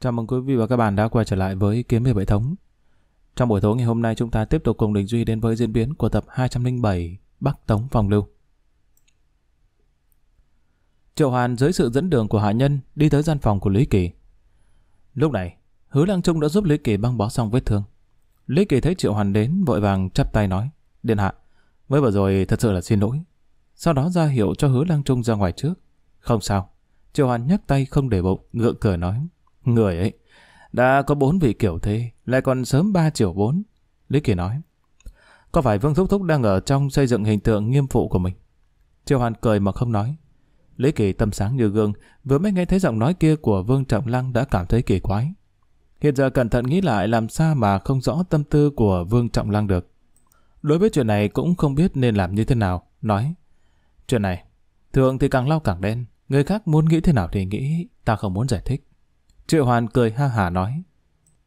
Chào mừng quý vị và các bạn đã quay trở lại với Kiếm Hiệp Hệ Thống. Trong buổi tối ngày hôm nay chúng ta tiếp tục cùng Đình Duy đến với diễn biến của tập 207 Bắc Tống Phòng Lưu. Triệu hoàn dưới sự dẫn đường của hạ nhân đi tới gian phòng của Lý Kỳ. Lúc này, Hứa Lăng Trung đã giúp Lý Kỳ băng bó xong vết thương. Lý Kỳ thấy Triệu hoàn đến vội vàng chắp tay nói, Điện hạ, mới vừa rồi thật sự là xin lỗi. Sau đó ra hiệu cho Hứa Lăng Trung ra ngoài trước. Không sao, Triệu hoàn nhấc tay không để bụng, ngượng cười nói. Người ấy, đã có bốn vị kiểu thế, lại còn sớm ba triệu bốn. Lý Kỳ nói, có phải Vương Thúc Thúc đang ở trong xây dựng hình tượng nghiêm phụ của mình? triều Hoàn cười mà không nói. Lý Kỳ tâm sáng như gương, vừa mới nghe thấy giọng nói kia của Vương Trọng Lăng đã cảm thấy kỳ quái. Hiện giờ cẩn thận nghĩ lại làm sao mà không rõ tâm tư của Vương Trọng Lăng được. Đối với chuyện này cũng không biết nên làm như thế nào, nói. Chuyện này, thường thì càng lau càng đen, người khác muốn nghĩ thế nào thì nghĩ, ta không muốn giải thích. Triệu Hoàn cười ha hà nói.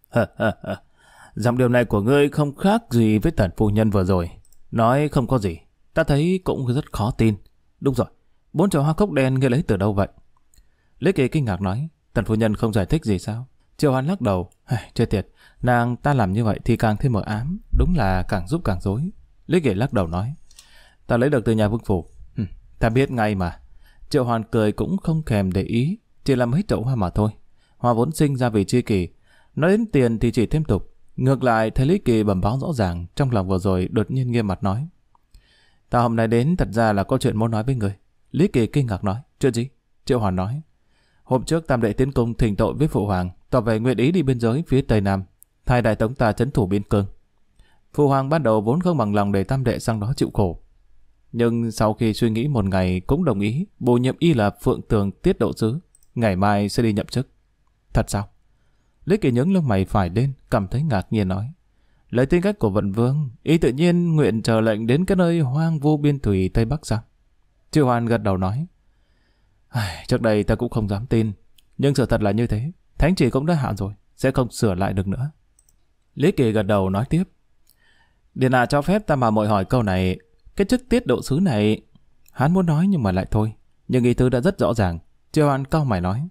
hơ hơ hơ Giọng điều này của ngươi không khác gì với tần phu nhân vừa rồi. Nói không có gì. Ta thấy cũng rất khó tin. Đúng rồi. Bốn chậu hoa cốc đen ngươi lấy từ đâu vậy? Lý Kỳ kinh ngạc nói. Tần phu nhân không giải thích gì sao? Triệu Hoàn lắc đầu. Chơi tiệt. Nàng ta làm như vậy thì càng thêm mờ ám. Đúng là càng giúp càng dối. Lý Kỳ lắc đầu nói. Ta lấy được từ nhà vương phủ. Ta biết ngay mà. Triệu Hoàn cười cũng không kèm để ý. Chỉ là mấy chậu hoa mà thôi. Hoa vốn sinh ra vì chi kỳ. Nói đến tiền thì chỉ thêm tục. Ngược lại, thấy Lý Kỳ bẩm báo rõ ràng, trong lòng vừa rồi đột nhiên nghiêm mặt nói. Ta hôm nay đến thật ra là có chuyện muốn nói với người. Lý Kỳ kinh ngạc nói. Chuyện gì? Triệu Hoàn nói. Hôm trước tam đệ tiến công thỉnh tội với phụ hoàng, tỏ về nguyện ý đi biên giới phía tây nam, thay đại tống ta chấn thủ biên cương. Phụ hoàng ban đầu vốn không bằng lòng để tam đệ sang đó chịu khổ. Nhưng sau khi suy nghĩ một ngày cũng đồng ý, bổ nhiệm y là phượng tường tiết độ sứ, ngày mai sẽ đi nhậm chức. Thật sao? Lý Kỳ nhướng lông mày phải đến cảm thấy ngạc nhiên nói. Lời tin cách của vận vương, y tự nhiên nguyện chờ lệnh đến cái nơi hoang vu biên thủy Tây Bắc sao? Triệu Hoàn gật đầu nói. Trước đây ta cũng không dám tin, nhưng sự thật là như thế. Thánh chỉ cũng đã hạ rồi, sẽ không sửa lại được nữa. Lý Kỳ gật đầu nói tiếp. Điện hạ cho phép ta mà mọi hỏi câu này, cái chức tiết độ sứ này... Hắn muốn nói nhưng mà lại thôi, nhưng ý tư đã rất rõ ràng. Triệu Hoàn cao mày nói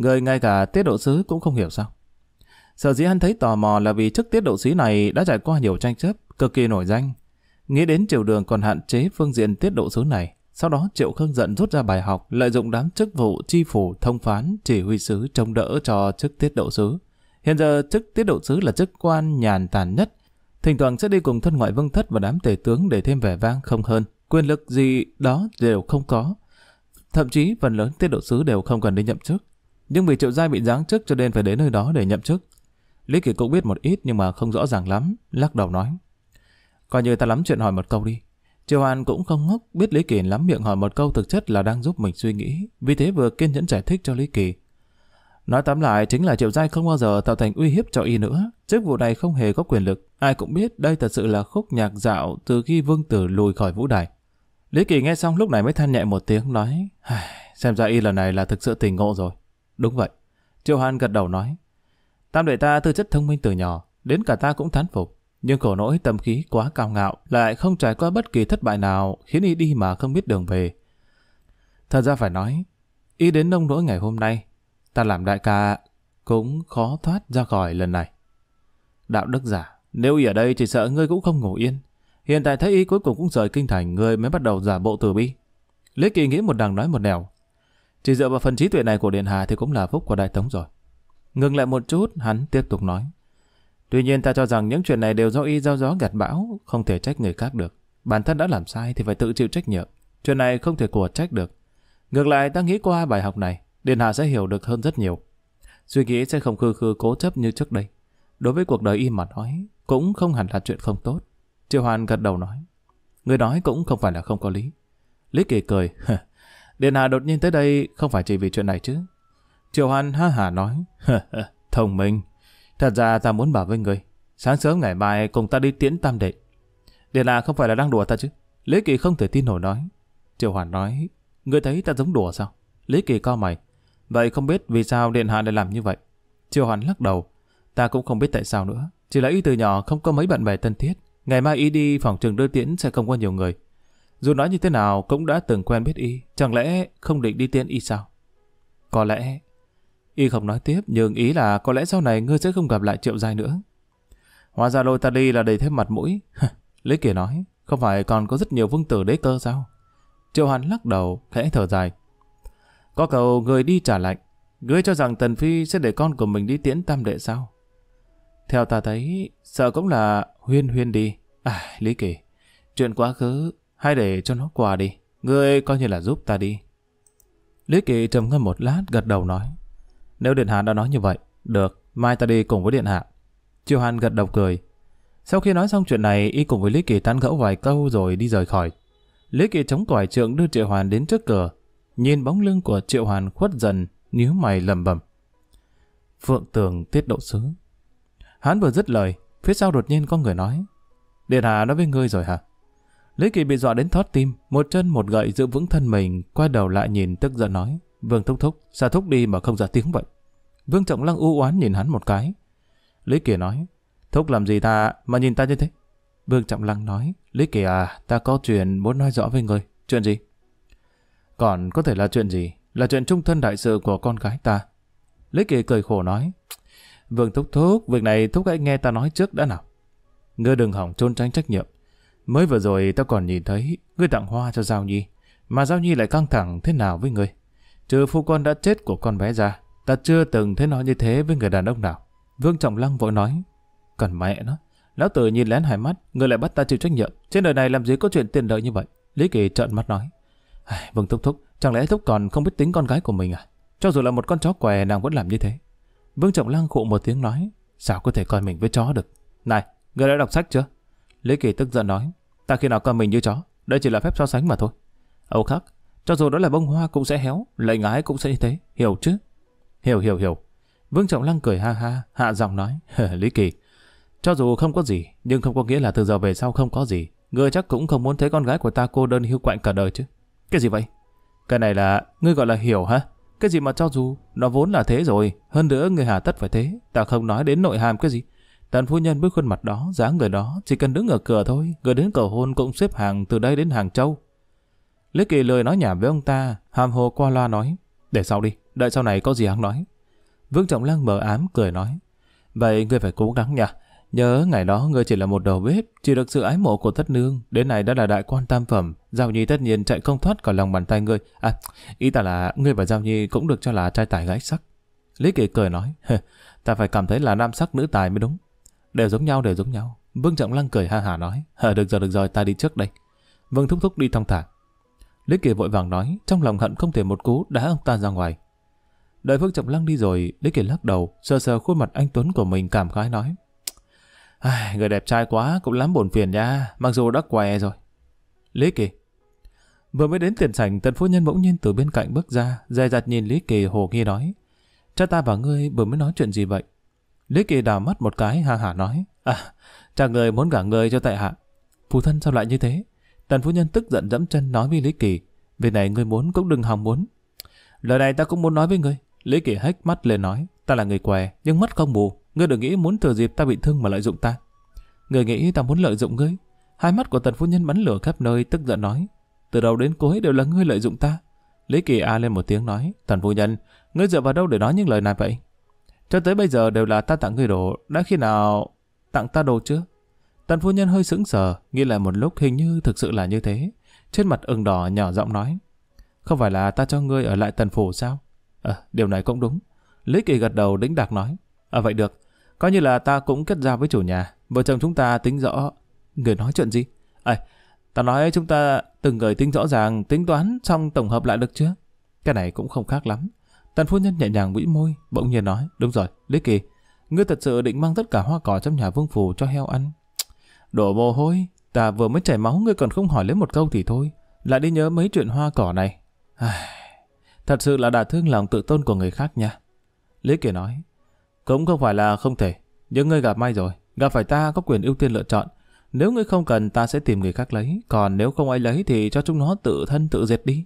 người ngay cả tiết độ sứ cũng không hiểu sao. Sở dĩ hắn thấy tò mò là vì chức tiết độ sứ này đã trải qua nhiều tranh chấp, cực kỳ nổi danh. Nghĩ đến triều đường còn hạn chế phương diện tiết độ sứ này, sau đó Triệu Khương giận rút ra bài học lợi dụng đám chức vụ chi phủ thông phán chỉ huy sứ trông đỡ cho chức tiết độ sứ. Hiện giờ chức tiết độ sứ là chức quan nhàn tản nhất, thỉnh thoảng sẽ đi cùng thân ngoại vương thất và đám tể tướng để thêm vẻ vang không hơn, quyền lực gì đó đều không có. Thậm chí phần lớn tiết độ sứ đều không cần đi nhậm chức, nhưng vì Triệu Giai bị giáng chức cho nên phải đến nơi đó để nhậm chức. Lý Kỳ cũng biết một ít nhưng mà không rõ ràng lắm, lắc đầu nói. Coi như ta lắm chuyện hỏi một câu đi. Triệu An cũng không ngốc, biết Lý Kỳ lắm miệng hỏi một câu thực chất là đang giúp mình suy nghĩ, vì thế vừa kiên nhẫn giải thích cho Lý Kỳ. Nói tóm lại chính là Triệu Giai không bao giờ tạo thành uy hiếp cho y nữa, chức vụ này không hề có quyền lực, ai cũng biết đây thật sự là khúc nhạc dạo từ khi Vương Tử lùi khỏi vũ đài. Lý Kỳ nghe xong lúc này mới than nhẹ một tiếng nói, xem ra y lần này là thực sự tình ngộ rồi. Đúng vậy. Triệu Hoan gật đầu nói. Tam đệ ta tư chất thông minh từ nhỏ, đến cả ta cũng thán phục. Nhưng khổ nỗi tâm khí quá cao ngạo, lại không trải qua bất kỳ thất bại nào, khiến y đi mà không biết đường về. Thật ra phải nói, y đến nông nỗi ngày hôm nay, ta làm đại ca cũng khó thoát ra khỏi lần này. Đạo đức giả, nếu y ở đây chỉ sợ ngươi cũng không ngủ yên. Hiện tại thấy y cuối cùng cũng rời kinh thành, ngươi mới bắt đầu giả bộ từ bi. Lý Kỳ nghĩ một đằng nói một nẻo, chỉ dựa vào phần trí tuệ này của Điện Hà thì cũng là phúc của Đại Tống rồi. Ngừng lại một chút, hắn tiếp tục nói. Tuy nhiên ta cho rằng những chuyện này đều do y giao gió gạt bão, không thể trách người khác được. Bản thân đã làm sai thì phải tự chịu trách nhiệm. Chuyện này không thể của trách được. Ngược lại ta nghĩ qua bài học này, Điện Hà sẽ hiểu được hơn rất nhiều. Suy nghĩ sẽ không khư khư cố chấp như trước đây. Đối với cuộc đời y mà nói, cũng không hẳn là chuyện không tốt. Triệu Hoàn gật đầu nói. Người nói cũng không phải là không có lý. Lý Kỳ cười, Điện hạ đột nhiên tới đây không phải chỉ vì chuyện này chứ. Triệu Hoan ha hả nói, thông minh, thật ra ta muốn bảo với người, sáng sớm ngày mai cùng ta đi tiễn tam đệ. Điện hạ không phải là đang đùa ta chứ. Lý Kỳ không thể tin nổi nói. Triệu Hoàn nói, người thấy ta giống đùa sao? Lý Kỳ co mày, vậy không biết vì sao Điện hạ lại làm như vậy. Triệu Hoàn lắc đầu, ta cũng không biết tại sao nữa, chỉ là y từ nhỏ không có mấy bạn bè thân thiết. Ngày mai y đi phòng trường đưa tiễn sẽ không có nhiều người, dù nói như thế nào cũng đã từng quen biết y, chẳng lẽ không định đi tiễn y sao? Có lẽ... Y không nói tiếp, nhưng ý là có lẽ sau này ngươi sẽ không gặp lại triệu giai nữa. Hóa ra lôi ta đi là đầy thêm mặt mũi. Lý Kiều nói, không phải còn có rất nhiều vương tử đế cơ sao? Triệu hoàn lắc đầu, khẽ thở dài. Có cầu người đi trả lạnh, ngươi cho rằng Tần Phi sẽ để con của mình đi tiễn tam đệ sao? Theo ta thấy, sợ cũng là huyên huyên đi. À, Lý Kỳ, chuyện quá khứ hay để cho nó qua đi, ngươi coi như là giúp ta đi. Lý Kỳ trầm ngâm một lát gật đầu nói, nếu Điện Hạ đã nói như vậy, được, mai ta đi cùng với Điện Hạ. Triều Hàn gật đầu cười. Sau khi nói xong chuyện này, y cùng với Lý Kỳ tán gẫu vài câu rồi đi rời khỏi. Lý Kỳ chống quải trượng đưa Triệu Hoàn đến trước cửa, nhìn bóng lưng của Triệu Hoàn khuất dần, nhíu mày lầm bầm. Phượng Tường tiết độ sứ. Hắn vừa dứt lời, phía sau đột nhiên có người nói. Điện Hạ nói với ngươi rồi hả? Lý Kỳ bị dọa đến thót tim, một chân một gậy giữ vững thân mình, quay đầu lại nhìn tức giận nói. Vương thúc thúc, sao thúc đi mà không ra tiếng vậy? Vương Trọng Lăng u oán nhìn hắn một cái. Lý Kỳ nói, thúc làm gì ta mà nhìn ta như thế? Vương Trọng Lăng nói, Lý Kỳ à, ta có chuyện muốn nói rõ với người. Chuyện gì? Còn có thể là chuyện gì? Là chuyện trung thân đại sự của con gái ta. Lý Kỳ cười khổ nói, Vương Thúc Thúc, việc này Thúc hãy nghe ta nói trước đã nào. Ngươi đừng hỏng trôn tránh trách nhiệm. Mới vừa rồi tao còn nhìn thấy ngươi tặng hoa cho Giao Nhi, mà Giao Nhi lại căng thẳng thế nào với ngươi. Trừ phu con đã chết của con bé ra, ta chưa từng thấy nó như thế với người đàn ông nào. Vương Trọng Lăng vội nói, còn mẹ nó, lão tử nhìn lén hai mắt, ngươi lại bắt ta chịu trách nhiệm, trên đời này làm gì có chuyện tiền lợi như vậy. Lý Kỳ trợn mắt nói, Vương Thúc Thúc, chẳng lẽ Thúc còn không biết tính con gái của mình à? Cho dù là một con chó què nàng vẫn làm như thế. Vương Trọng Lăng khụ một tiếng nói, sao có thể coi mình với chó được. Này, ngươi đã đọc sách chưa? Lý Kỳ tức giận nói, Ta khi nào con mình như chó, đây chỉ là phép so sánh mà thôi. Âu khắc, cho dù đó là bông hoa cũng sẽ héo, lệnh ái cũng sẽ như thế, hiểu chứ? Hiểu hiểu hiểu. Vương Trọng Lăng cười ha ha, hạ giọng nói, Lý Kỳ, cho dù không có gì, nhưng không có nghĩa là từ giờ về sau không có gì. Ngươi chắc cũng không muốn thấy con gái của ta cô đơn hiu quạnh cả đời chứ. Cái gì vậy? Cái này là, ngươi gọi là hiểu hả? Cái gì mà cho dù, nó vốn là thế rồi, hơn nữa người hà tất phải thế, ta không nói đến nội hàm cái gì. Đàn phu nhân với khuôn mặt đó, dáng người đó, chỉ cần đứng ở cửa thôi, người đến cầu hôn cũng xếp hàng từ đây đến Hàng Châu. Lý Kỳ lời nói nhảm với ông ta, hàm hồ qua loa nói, để sau đi, đợi sau này có gì hắn nói. Vương Trọng Lăng mở ám cười nói, vậy ngươi phải cố gắng nha, nhớ ngày đó ngươi chỉ là một đầu bếp, chỉ được sự ái mộ của thất nương, đến nay đã là đại quan tam phẩm, Giao Nhi tất nhiên chạy không thoát khỏi lòng bàn tay ngươi. À, ý ta là ngươi và Giao Nhi cũng được cho là trai tài gái sắc. Lý Kỳ cười nói, ta phải cảm thấy là nam sắc nữ tài mới đúng. Đều giống nhau, đều giống nhau. Vương Trọng Lăng cười ha hả nói, hờ được rồi, được rồi, ta đi trước đây. Vương Thúc Thúc đi thong thả. Lý Kỳ vội vàng nói, trong lòng hận không thể một cú đá ông ta ra ngoài. Đợi Vương Trọng Lăng đi rồi, Lý Kỳ lắc đầu, sờ sờ khuôn mặt anh Tuấn của mình cảm khái nói. Ai, người đẹp trai quá, cũng lắm buồn phiền nha, mặc dù đã què rồi. Lý Kỳ Vừa mới đến tiền sảnh, tần phu nhân bỗng nhiên từ bên cạnh bước ra, dài dặt nhìn Lý Kỳ hồ nghi nói. Cha ta và ngươi vừa mới nói chuyện gì vậy? Lý Kỳ đảo mắt một cái ha hả nói. À, chàng người muốn gả người cho tại hạ. Phụ thân sao lại như thế? Tần phu nhân tức giận dẫm chân nói với Lý Kỳ. Việc này ngươi muốn cũng đừng hòng muốn. Lời này ta cũng muốn nói với ngươi. Lý Kỳ hét mắt lên nói. Ta là người què, nhưng mắt không mù. Ngươi đừng nghĩ muốn thừa dịp ta bị thương mà lợi dụng ta. Ngươi nghĩ ta muốn lợi dụng ngươi. Hai mắt của tần phu nhân bắn lửa khắp nơi tức giận nói. Từ đầu đến cuối đều là ngươi lợi dụng ta. Lý Kỳ a lên một tiếng nói. Tần phu nhân, ngươi dựa vào đâu để nói những lời này vậy? Cho tới bây giờ đều là ta tặng người đồ, đã khi nào tặng ta đồ chưa? Tần phu nhân hơi sững sờ, nghĩ lại một lúc hình như thực sự là như thế. Trên mặt ửng đỏ nhỏ giọng nói, không phải là ta cho ngươi ở lại tần phủ sao? Ờ, điều này cũng đúng. Lý Kỳ gật đầu đĩnh đạc nói, à, vậy được, coi như là ta cũng kết giao với chủ nhà, vợ chồng chúng ta tính rõ. Người nói chuyện gì? À, ta nói chúng ta từng người tính rõ ràng, tính toán xong tổng hợp lại được chưa? Cái này cũng không khác lắm. Tần phu nhân nhẹ nhàng vĩ môi, bỗng nhiên nói, đúng rồi, Lý Kỳ, ngươi thật sự định mang tất cả hoa cỏ trong nhà vương phủ cho heo ăn. Đổ mồ hôi, ta vừa mới chảy máu ngươi còn không hỏi lấy một câu thì thôi, lại đi nhớ mấy chuyện hoa cỏ này. thật sự là đả thương lòng tự tôn của người khác nha. Lý Kỳ nói, cũng không phải là không thể, nhưng ngươi gặp may rồi, gặp phải ta có quyền ưu tiên lựa chọn. Nếu ngươi không cần ta sẽ tìm người khác lấy, còn nếu không ai lấy thì cho chúng nó tự thân tự diệt đi.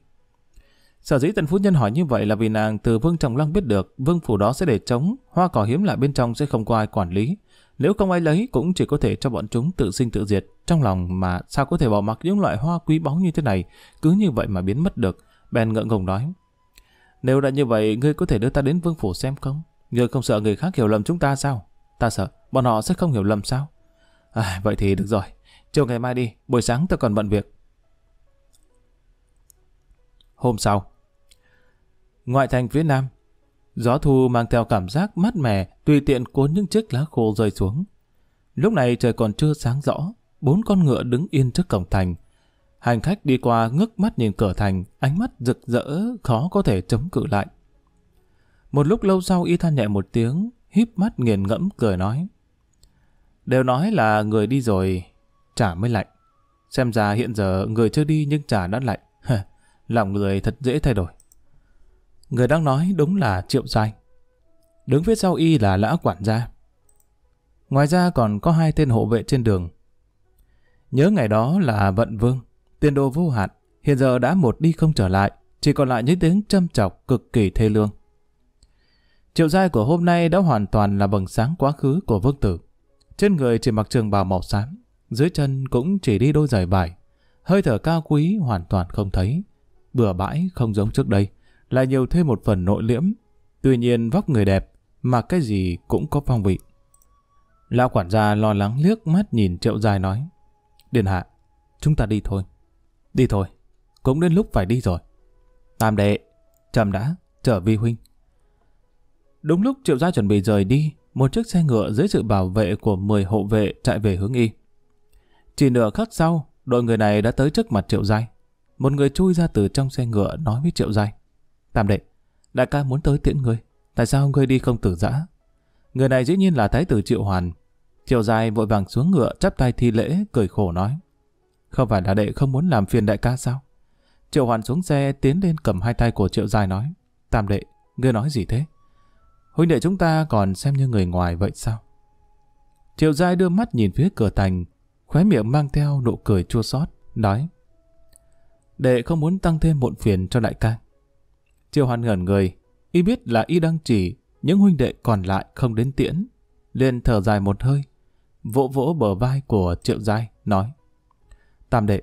Sở dĩ tần phu nhân hỏi như vậy là vì nàng từ vương trọng lăng biết được vương phủ đó sẽ để trống, hoa cỏ hiếm lại bên trong sẽ không có ai quản lý. Nếu không ai lấy cũng chỉ có thể cho bọn chúng tự sinh tự diệt. Trong lòng mà sao có thể bỏ mặc những loại hoa quý báu như thế này, cứ như vậy mà biến mất được. Bèn ngượng ngùng nói. Nếu đã như vậy, ngươi có thể đưa ta đến vương phủ xem không? Ngươi không sợ người khác hiểu lầm chúng ta sao? Ta sợ, bọn họ sẽ không hiểu lầm sao? À, vậy thì được rồi. Chiều ngày mai đi, buổi sáng ta còn bận việc. Hôm sau, ngoại thành phía nam. Gió thu mang theo cảm giác mát mẻ, tùy tiện cuốn những chiếc lá khô rơi xuống. Lúc này trời còn chưa sáng rõ, bốn con ngựa đứng yên trước cổng thành. Hành khách đi qua ngước mắt nhìn cửa thành, ánh mắt rực rỡ, khó có thể chống cự lại. Một lúc lâu sau y than nhẹ một tiếng, híp mắt nghiền ngẫm cười nói. Đều nói là người đi rồi, chả mới lạnh. Xem ra hiện giờ người chưa đi nhưng chả đã lạnh. Lòng người thật dễ thay đổi. Người đang nói đúng là Triệu Giai. Đứng phía sau y là Lã Quản gia. Ngoài ra còn có hai tên hộ vệ trên đường. Nhớ ngày đó là Vận Vương, tiền đồ vô hạn, hiện giờ đã một đi không trở lại, chỉ còn lại những tiếng châm chọc cực kỳ thê lương. Triệu giai của hôm nay đã hoàn toàn là bằng sáng quá khứ của vương tử. Trên người chỉ mặc trường bào màu xám, dưới chân cũng chỉ đi đôi giày vải. Hơi thở cao quý hoàn toàn không thấy, bừa bãi không giống trước đây lại nhiều thêm một phần nội liễm. Tuy nhiên vóc người đẹp, mà cái gì cũng có phong vị. Lão quản gia lo lắng liếc mắt nhìn triệu dài nói. Điện hạ, chúng ta đi thôi. Đi thôi, cũng đến lúc phải đi rồi. Tam đệ, chậm đã, trở vi huynh. Đúng lúc triệu gia chuẩn bị rời đi, một chiếc xe ngựa dưới sự bảo vệ của 10 hộ vệ chạy về hướng y. Chỉ nửa khắc sau, đội người này đã tới trước mặt triệu giai. Một người chui ra từ trong xe ngựa nói với triệu giai. Tam đệ, đại ca muốn tới tiễn ngươi, tại sao ngươi đi không tử giã? Người này dĩ nhiên là thái tử Triệu Hoàn. Triệu dài vội vàng xuống ngựa chắp tay thi lễ, cười khổ nói. Không phải là đệ không muốn làm phiền đại ca sao? Triệu Hoàn xuống xe tiến lên cầm hai tay của Triệu dài nói. Tam đệ, ngươi nói gì thế? Huynh đệ chúng ta còn xem như người ngoài vậy sao? Triệu dài đưa mắt nhìn phía cửa thành, khóe miệng mang theo nụ cười chua xót nói. Đệ không muốn tăng thêm muộn phiền cho đại ca. Triệu Hoàn ngẩn người, y biết là y đang chỉ, những huynh đệ còn lại không đến tiễn. liền thở dài một hơi, vỗ vỗ bờ vai của Triệu Giai, nói. Tam đệ,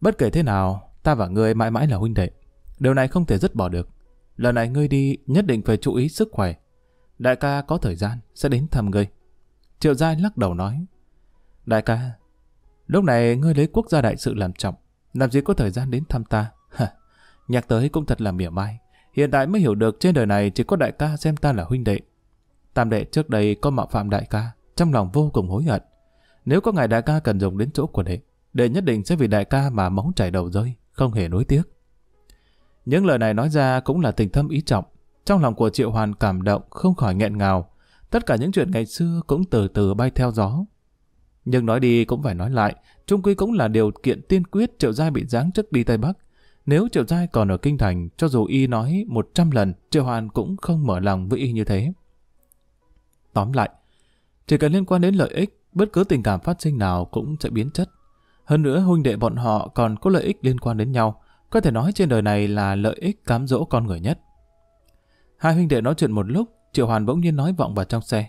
bất kể thế nào, ta và ngươi mãi mãi là huynh đệ. Điều này không thể dứt bỏ được. Lần này ngươi đi nhất định phải chú ý sức khỏe. Đại ca có thời gian sẽ đến thăm ngươi. Triệu Giai lắc đầu nói. Đại ca, lúc này ngươi lấy quốc gia đại sự làm trọng, làm gì có thời gian đến thăm ta. Nhắc tới cũng thật là mỉa mai. Hiện tại mới hiểu được trên đời này chỉ có đại ca xem ta là huynh đệ. Tam đệ trước đây có mạo phạm đại ca, trong lòng vô cùng hối hận. Nếu có ngày đại ca cần dùng đến chỗ của đệ, đệ nhất định sẽ vì đại ca mà máu chảy đầu rơi, không hề nối tiếc. Những lời này nói ra cũng là tình thâm ý trọng. Trong lòng của Triệu Hoàn cảm động, không khỏi nghẹn ngào. Tất cả những chuyện ngày xưa cũng từ từ bay theo gió. Nhưng nói đi cũng phải nói lại, trung quy cũng là điều kiện tiên quyết Triệu Giai bị giáng chức đi Tây Bắc. Nếu Triệu Giai còn ở Kinh Thành, cho dù y nói một trăm lần, Triệu Hoàn cũng không mở lòng với y như thế. Tóm lại, chỉ cần liên quan đến lợi ích, bất cứ tình cảm phát sinh nào cũng sẽ biến chất. Hơn nữa, huynh đệ bọn họ còn có lợi ích liên quan đến nhau. Có thể nói trên đời này là lợi ích cám dỗ con người nhất. Hai huynh đệ nói chuyện một lúc, Triệu Hoàn bỗng nhiên nói vọng vào trong xe.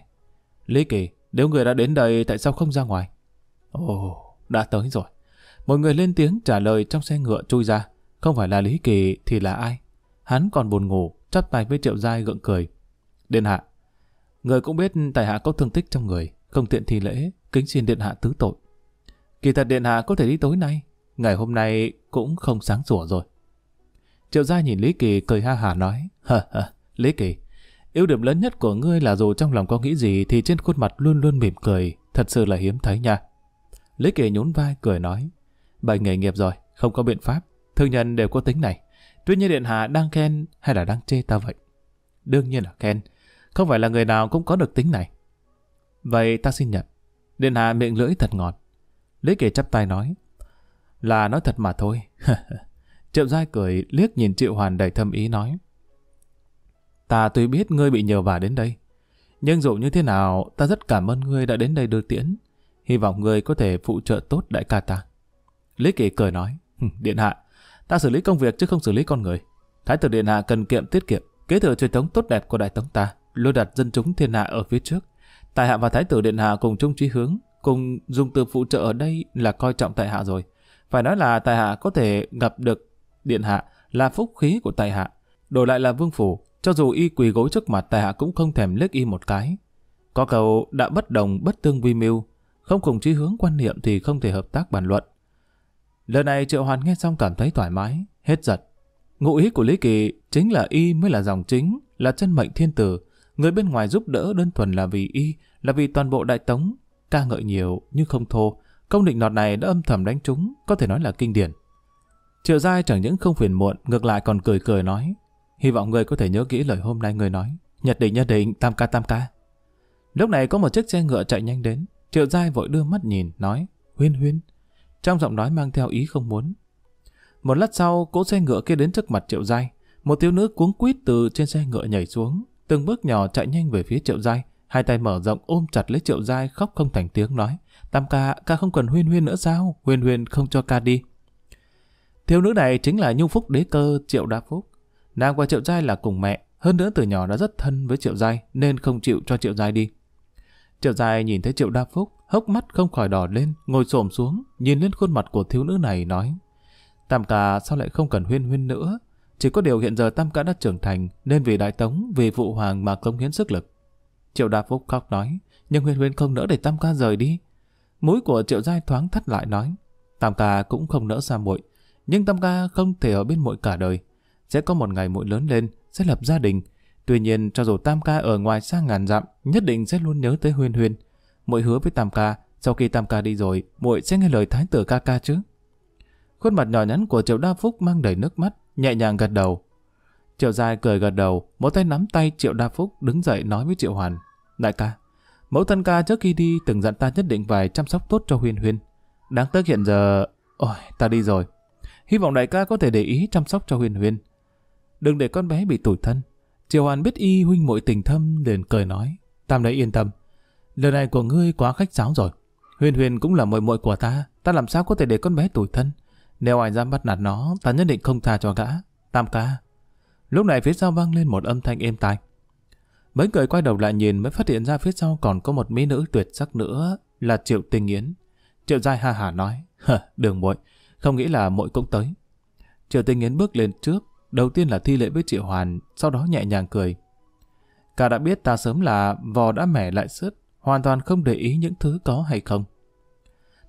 Lý Kỳ, nếu người đã đến đây tại sao không ra ngoài? Ồ, đã tới rồi. mọi người lên tiếng trả lời trong xe ngựa chui ra. Không phải là Lý Kỳ thì là ai? Hắn còn buồn ngủ, chắp tay với Triệu Giai gượng cười. Điện hạ, người cũng biết tài hạ có thương tích trong người, không tiện thi lễ, kính xin điện hạ tứ tội. Kỳ thật điện hạ có thể đi tối nay, ngày hôm nay cũng không sáng sủa rồi. Triệu Giai nhìn Lý Kỳ cười ha hà nói, hờ hờ, Lý Kỳ, ưu điểm lớn nhất của ngươi là dù trong lòng có nghĩ gì thì trên khuôn mặt luôn luôn mỉm cười, thật sự là hiếm thấy nha. Lý Kỳ nhún vai cười nói, bài nghề nghiệp rồi, không có biện pháp. Thương nhân đều có tính này. Tuy nhiên Điện Hạ đang khen hay là đang chê ta vậy? Đương nhiên là khen. Không phải là người nào cũng có được tính này. Vậy ta xin nhận. Điện Hạ miệng lưỡi thật ngọt. Lý Kỳ chắp tay nói. Là nói thật mà thôi. Triệu Giai cười liếc nhìn Triệu Hoàn đầy thâm ý nói. Ta tuy biết ngươi bị nhờ vả đến đây. Nhưng dù như thế nào, ta rất cảm ơn ngươi đã đến đây đưa tiễn. Hy vọng ngươi có thể phụ trợ tốt đại ca ta. Lý Kỳ cười nói. Điện Hạ, ta xử lý công việc chứ không xử lý con người. Thái tử điện hạ cần kiệm tiết kiệm, kế thừa truyền thống tốt đẹp của đại tống ta, luôn đặt dân chúng thiên hạ ở phía trước. Tại hạ và thái tử điện hạ cùng chung chí hướng, cùng dùng từ phụ trợ ở đây là coi trọng tại hạ rồi. Phải nói là tại hạ có thể gặp được điện hạ là phúc khí của tại hạ. Đổi lại là vương phủ, cho dù y quỳ gối trước mặt tại hạ cũng không thèm liếc y một cái. Có cầu đã bất đồng bất tương vi mưu, không cùng chí hướng quan niệm thì không thể hợp tác bàn luận. Lần này Triệu Hoàn nghe xong cảm thấy thoải mái, hết giật. Ngụ ý của Lý Kỳ chính là y mới là dòng chính, là chân mệnh thiên tử. Người bên ngoài giúp đỡ đơn thuần là vì y, là vì toàn bộ đại tống. Ca ngợi nhiều nhưng không thô. Công định nọt này đã âm thầm đánh trúng, có thể nói là kinh điển. Triệu Giai chẳng những không phiền muộn, ngược lại còn cười cười nói. Hy vọng người có thể nhớ kỹ lời hôm nay người nói. Nhật định nhật định, tam ca tam ca. Lúc này có một chiếc xe ngựa chạy nhanh đến. Triệu Giai vội đưa mắt nhìn, nói. Huyên huyên, trong giọng nói mang theo ý không muốn. Một lát sau, cỗ xe ngựa kia đến trước mặt Triệu Giai. Một thiếu nữ cuống quýt từ trên xe ngựa nhảy xuống, từng bước nhỏ chạy nhanh về phía Triệu Giai. Hai tay mở rộng ôm chặt lấy Triệu Giai khóc không thành tiếng nói. Tam ca, ca không cần huyên huyên nữa sao? Huyên huyên không cho ca đi. Thiếu nữ này chính là Nhung Phúc đế cơ Triệu Đa Phúc. Nàng và Triệu Giai là cùng mẹ, hơn nữa từ nhỏ đã rất thân với Triệu Giai nên không chịu cho Triệu Giai đi. Triệu dài nhìn thấy triệu đa phúc, hốc mắt không khỏi đỏ lên, ngồi xổm xuống, nhìn lên khuôn mặt của thiếu nữ này nói. Tam ca sao lại không cần huyên huyên nữa? Chỉ có điều hiện giờ Tam ca đã trưởng thành, nên vì đại tống, vì phụ hoàng mà công hiến sức lực. Triệu đa phúc khóc nói, nhưng huyên huyên không nỡ để Tam ca rời đi. Mũi của triệu giai thoáng thắt lại nói, Tam ca cũng không nỡ xa muội nhưng Tam ca không thể ở bên muội cả đời. Sẽ có một ngày muội lớn lên, sẽ lập gia đình, Tuy nhiên, cho dù Tam Ca ở ngoài xa ngàn dặm, nhất định sẽ luôn nhớ tới Huyên Huyên. Muội hứa với Tam Ca, sau khi Tam Ca đi rồi, muội sẽ nghe lời Thái tử ca ca chứ. Khuôn mặt nhỏ nhắn của Triệu Đa Phúc mang đầy nước mắt, nhẹ nhàng gật đầu. Triệu Giai cười gật đầu, một tay nắm tay Triệu Đa Phúc đứng dậy nói với Triệu Hoàn. Đại ca, mẫu thân ca trước khi đi từng dặn ta nhất định phải chăm sóc tốt cho Huyên Huyên. Đáng tiếc hiện giờ... Ôi, ta đi rồi. Hy vọng đại ca có thể để ý chăm sóc cho Huyên Huyên. Đừng để con bé bị tủi thân, Triệu Hoàn biết y huynh muội tình thâm liền cười nói, Tam đấy yên tâm, lời này của ngươi quá khách sáo rồi. Huyền Huyền cũng là muội muội của ta, ta làm sao có thể để con bé tủi thân. Nếu ai dám bắt nạt nó, ta nhất định không tha cho gã. Tam ca. Lúc này phía sau vang lên một âm thanh êm tai. Mấy người quay đầu lại nhìn mới phát hiện ra phía sau còn có một mỹ nữ tuyệt sắc nữa là Triệu Tình Yến. Triệu Giai ha hả nói, đường muội không nghĩ là muội cũng tới. Triệu Tình Yến bước lên trước, Đầu tiên là thi lễ với chị Hoàn, sau đó nhẹ nhàng cười. Cả đã biết ta sớm là vò đã mẻ lại sứt, hoàn toàn không để ý những thứ có hay không.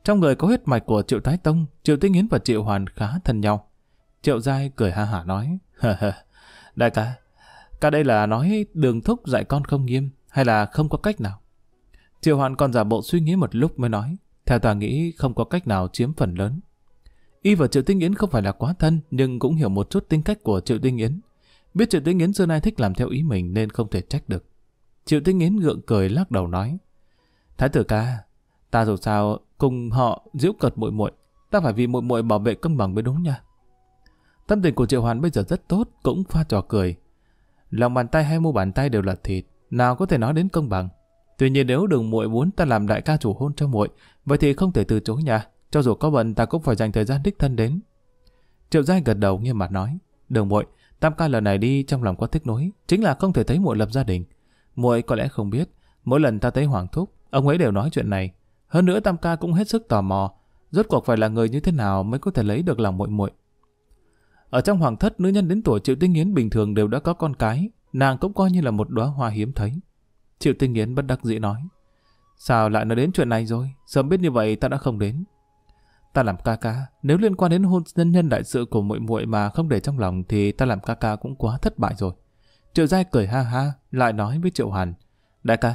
Trong người có huyết mạch của Triệu Thái Tông, Triệu Tinh Yến và Triệu Hoàn khá thân nhau. Triệu Giai cười ha hả nói, Đại ca, ca đây là nói đường thúc dạy con không nghiêm, hay là không có cách nào? Triệu Hoàn còn giả bộ suy nghĩ một lúc mới nói, theo ta nghĩ không có cách nào chiếm phần lớn. Y và Triệu Tinh Yến không phải là quá thân, nhưng cũng hiểu một chút tính cách của Triệu Tinh Yến. Biết Triệu Tinh Yến xưa nay thích làm theo ý mình nên không thể trách được. Triệu Tinh Yến gượng cười lắc đầu nói. Thái tử ca, ta dù sao cùng họ diễu cợt muội muội, ta phải vì muội muội bảo vệ cân bằng mới đúng nha. Tâm tình của Triệu Hoàn bây giờ rất tốt, cũng pha trò cười. Lòng bàn tay hay mu bàn tay đều là thịt, nào có thể nói đến công bằng. Tuy nhiên nếu đừng muội muốn ta làm đại ca chủ hôn cho muội, vậy thì không thể từ chối nha. Cho dù có bận ta cũng phải dành thời gian đích thân đến. Triệu Giai gật đầu nghiêm mặt nói. Đường muội Tam ca lần này đi trong lòng có tiếc nối. Chính là không thể thấy muội lập gia đình. muội có lẽ không biết. Mỗi lần ta thấy Hoàng Thúc, ông ấy đều nói chuyện này. Hơn nữa Tam ca cũng hết sức tò mò. Rốt cuộc phải là người như thế nào mới có thể lấy được lòng muội muội Ở trong hoàng thất, nữ nhân đến tuổi Triệu tinh yến bình thường đều đã có con cái. Nàng cũng coi như là một đóa hoa hiếm thấy. Triệu tinh yến bất đắc dĩ nói. Sao lại nói đến chuyện này rồi? Sớm biết như vậy ta đã không đến. Ta làm ca ca, nếu liên quan đến hôn nhân nhân đại sự của muội muội mà không để trong lòng thì ta làm ca ca cũng quá thất bại rồi. Triệu Giai cười ha ha, lại nói với Triệu Hàn. Đại ca,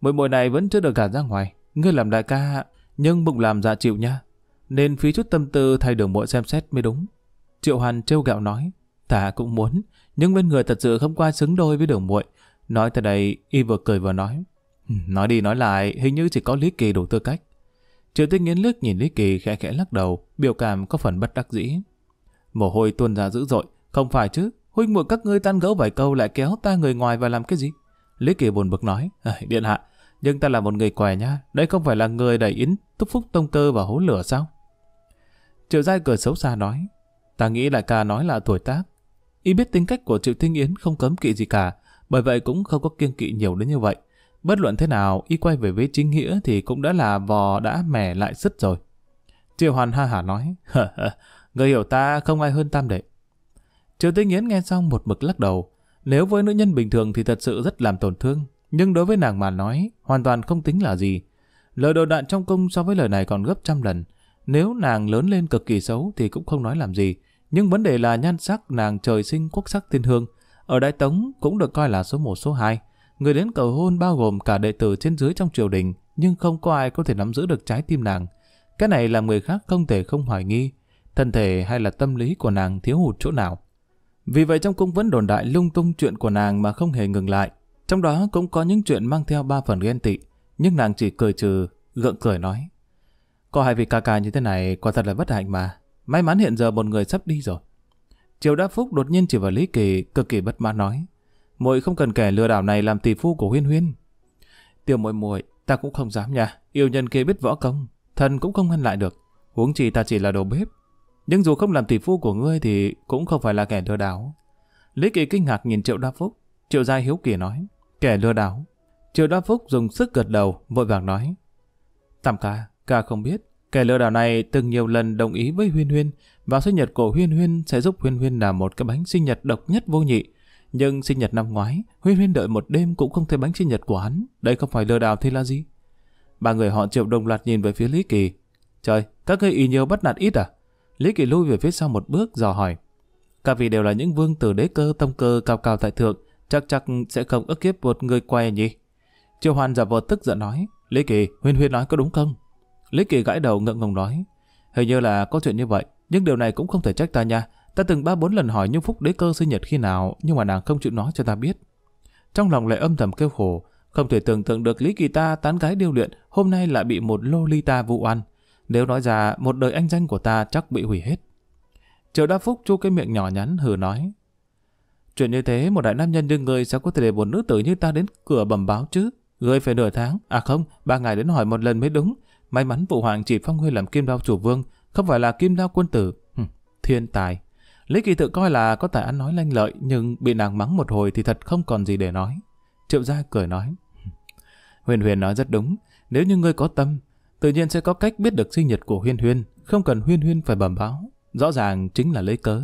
muội muội này vẫn chưa được gả ra ngoài. Ngươi làm đại ca, nhưng bụng làm dạ chịu nha. Nên phí chút tâm tư thay đường muội xem xét mới đúng. Triệu Hàn trêu gạo nói. Ta cũng muốn, nhưng bên người thật sự không qua xứng đôi với đường muội. Nói tới đây, y vừa cười vừa nói. Nói đi nói lại, hình như chỉ có Lý Kỳ đủ tư cách. Triệu Tinh nghiến liếc nhìn Lý Kỳ khẽ khẽ lắc đầu, biểu cảm có phần bất đắc dĩ. Mồ hôi tuôn ra dữ dội, không phải chứ, huynh muội các ngươi tan gẫu vài câu lại kéo ta người ngoài vào làm cái gì? Lý Kỳ buồn bực nói, điện hạ, nhưng ta là một người què nhá, đây không phải là người đẩy yến túc phúc tông cơ và hố lửa sao? Triệu Giai cười xấu xa nói, ta nghĩ đại ca nói là tuổi tác. Y biết tính cách của Triệu Tinh Yến không cấm kỵ gì cả, bởi vậy cũng không có kiêng kỵ nhiều đến như vậy. Bất luận thế nào, y quay về với chính nghĩa thì cũng đã là vò đã mẻ lại sứt rồi. Triệu Hoàn ha hả nói, người hiểu ta không ai hơn tam đệ. Triệu tinh Yến nghe xong một mực lắc đầu. Nếu với nữ nhân bình thường thì thật sự rất làm tổn thương, nhưng đối với nàng mà nói, hoàn toàn không tính là gì. Lời đồ đạn trong cung so với lời này còn gấp trăm lần. Nếu nàng lớn lên cực kỳ xấu thì cũng không nói làm gì. Nhưng vấn đề là nhan sắc nàng trời sinh quốc sắc thiên hương. Ở Đại Tống cũng được coi là số 1 số 2. Người đến cầu hôn bao gồm cả đệ tử trên dưới trong triều đình, nhưng không có ai có thể nắm giữ được trái tim nàng. Cái này làm người khác không thể không hoài nghi, thân thể hay là tâm lý của nàng thiếu hụt chỗ nào. Vì vậy trong cung vẫn đồn đại lung tung chuyện của nàng mà không hề ngừng lại. Trong đó cũng có những chuyện mang theo ba phần ghen tị, nhưng nàng chỉ cười trừ, gượng cười nói. Có hai vị ca ca như thế này quả thật là bất hạnh mà. May mắn hiện giờ một người sắp đi rồi. Triều Đa Phúc đột nhiên chỉ vào Lý Kỳ, cực kỳ bất mãn nói muội không cần kẻ lừa đảo này làm tỷ phu của Huyên Huyên. Tiểu muội muội, ta cũng không dám nha, yêu nhân kia biết võ công, thần cũng không ngăn lại được, huống chi ta chỉ là đồ bếp. Nhưng dù không làm tỷ phu của ngươi thì cũng không phải là kẻ lừa đảo. Lý Kỳ kinh ngạc nhìn Triệu Đa Phúc, Triệu Gia Hiếu Kỳ nói, kẻ lừa đảo. Triệu Đa Phúc dùng sức gật đầu, vội vàng nói, Tam ca, ca không biết, kẻ lừa đảo này từng nhiều lần đồng ý với Huyên Huyên và sinh nhật của Huyên Huyên sẽ giúp Huyên Huyên làm một cái bánh sinh nhật độc nhất vô nhị nhưng sinh nhật năm ngoái, Huyên Huyên đợi một đêm cũng không thấy bánh sinh nhật của hắn. Đây không phải lừa đảo thì là gì? Ba người họ triệu đồng loạt nhìn về phía Lý Kỳ. Trời, các ngươi y nhiều bắt nạt ít à? Lý Kỳ lui về phía sau một bước dò hỏi. Cả vì đều là những vương tử đế cơ tông cơ cao cao tại thượng, chắc chắc sẽ không ức kiếp một người què nhỉ? Triệu Hoàn giả vờ tức giận nói. Lý Kỳ, Huyên Huyên nói có đúng không? Lý Kỳ gãi đầu ngượng ngùng nói. Hình như là có chuyện như vậy, nhưng điều này cũng không thể trách ta nha. Ta từng ba bốn lần hỏi Nhung Phúc đế cơ sinh nhật khi nào, nhưng mà nàng không chịu nói cho ta biết. Trong lòng lại âm thầm kêu khổ, không thể tưởng tượng được Lý Kỳ ta tán gái điêu luyện, hôm nay lại bị một lô ta vụ ăn. Nếu nói ra, một đời anh danh của ta chắc bị hủy hết. Triệu Đa Phúc chu cái miệng nhỏ nhắn hừ nói. Chuyện như thế, một đại nam nhân như người sao có thể để một nữ tử như ta đến cửa bẩm báo chứ? Người phải nửa tháng, à không, ba ngày đến hỏi một lần mới đúng. May mắn phụ hoàng chỉ phong huy làm kim đao chủ vương, không phải là kim đao quân tử. Hừ, thiên tài. Lý Kỳ tự coi là có tài ăn nói lanh lợi, nhưng bị nàng mắng một hồi thì thật không còn gì để nói. Triệu gia cười nói. Huyền Huyền nói rất đúng, nếu như ngươi có tâm, tự nhiên sẽ có cách biết được sinh nhật của Huyên Huyên, không cần Huyên Huyên phải bẩm báo. Rõ ràng chính là lấy cớ.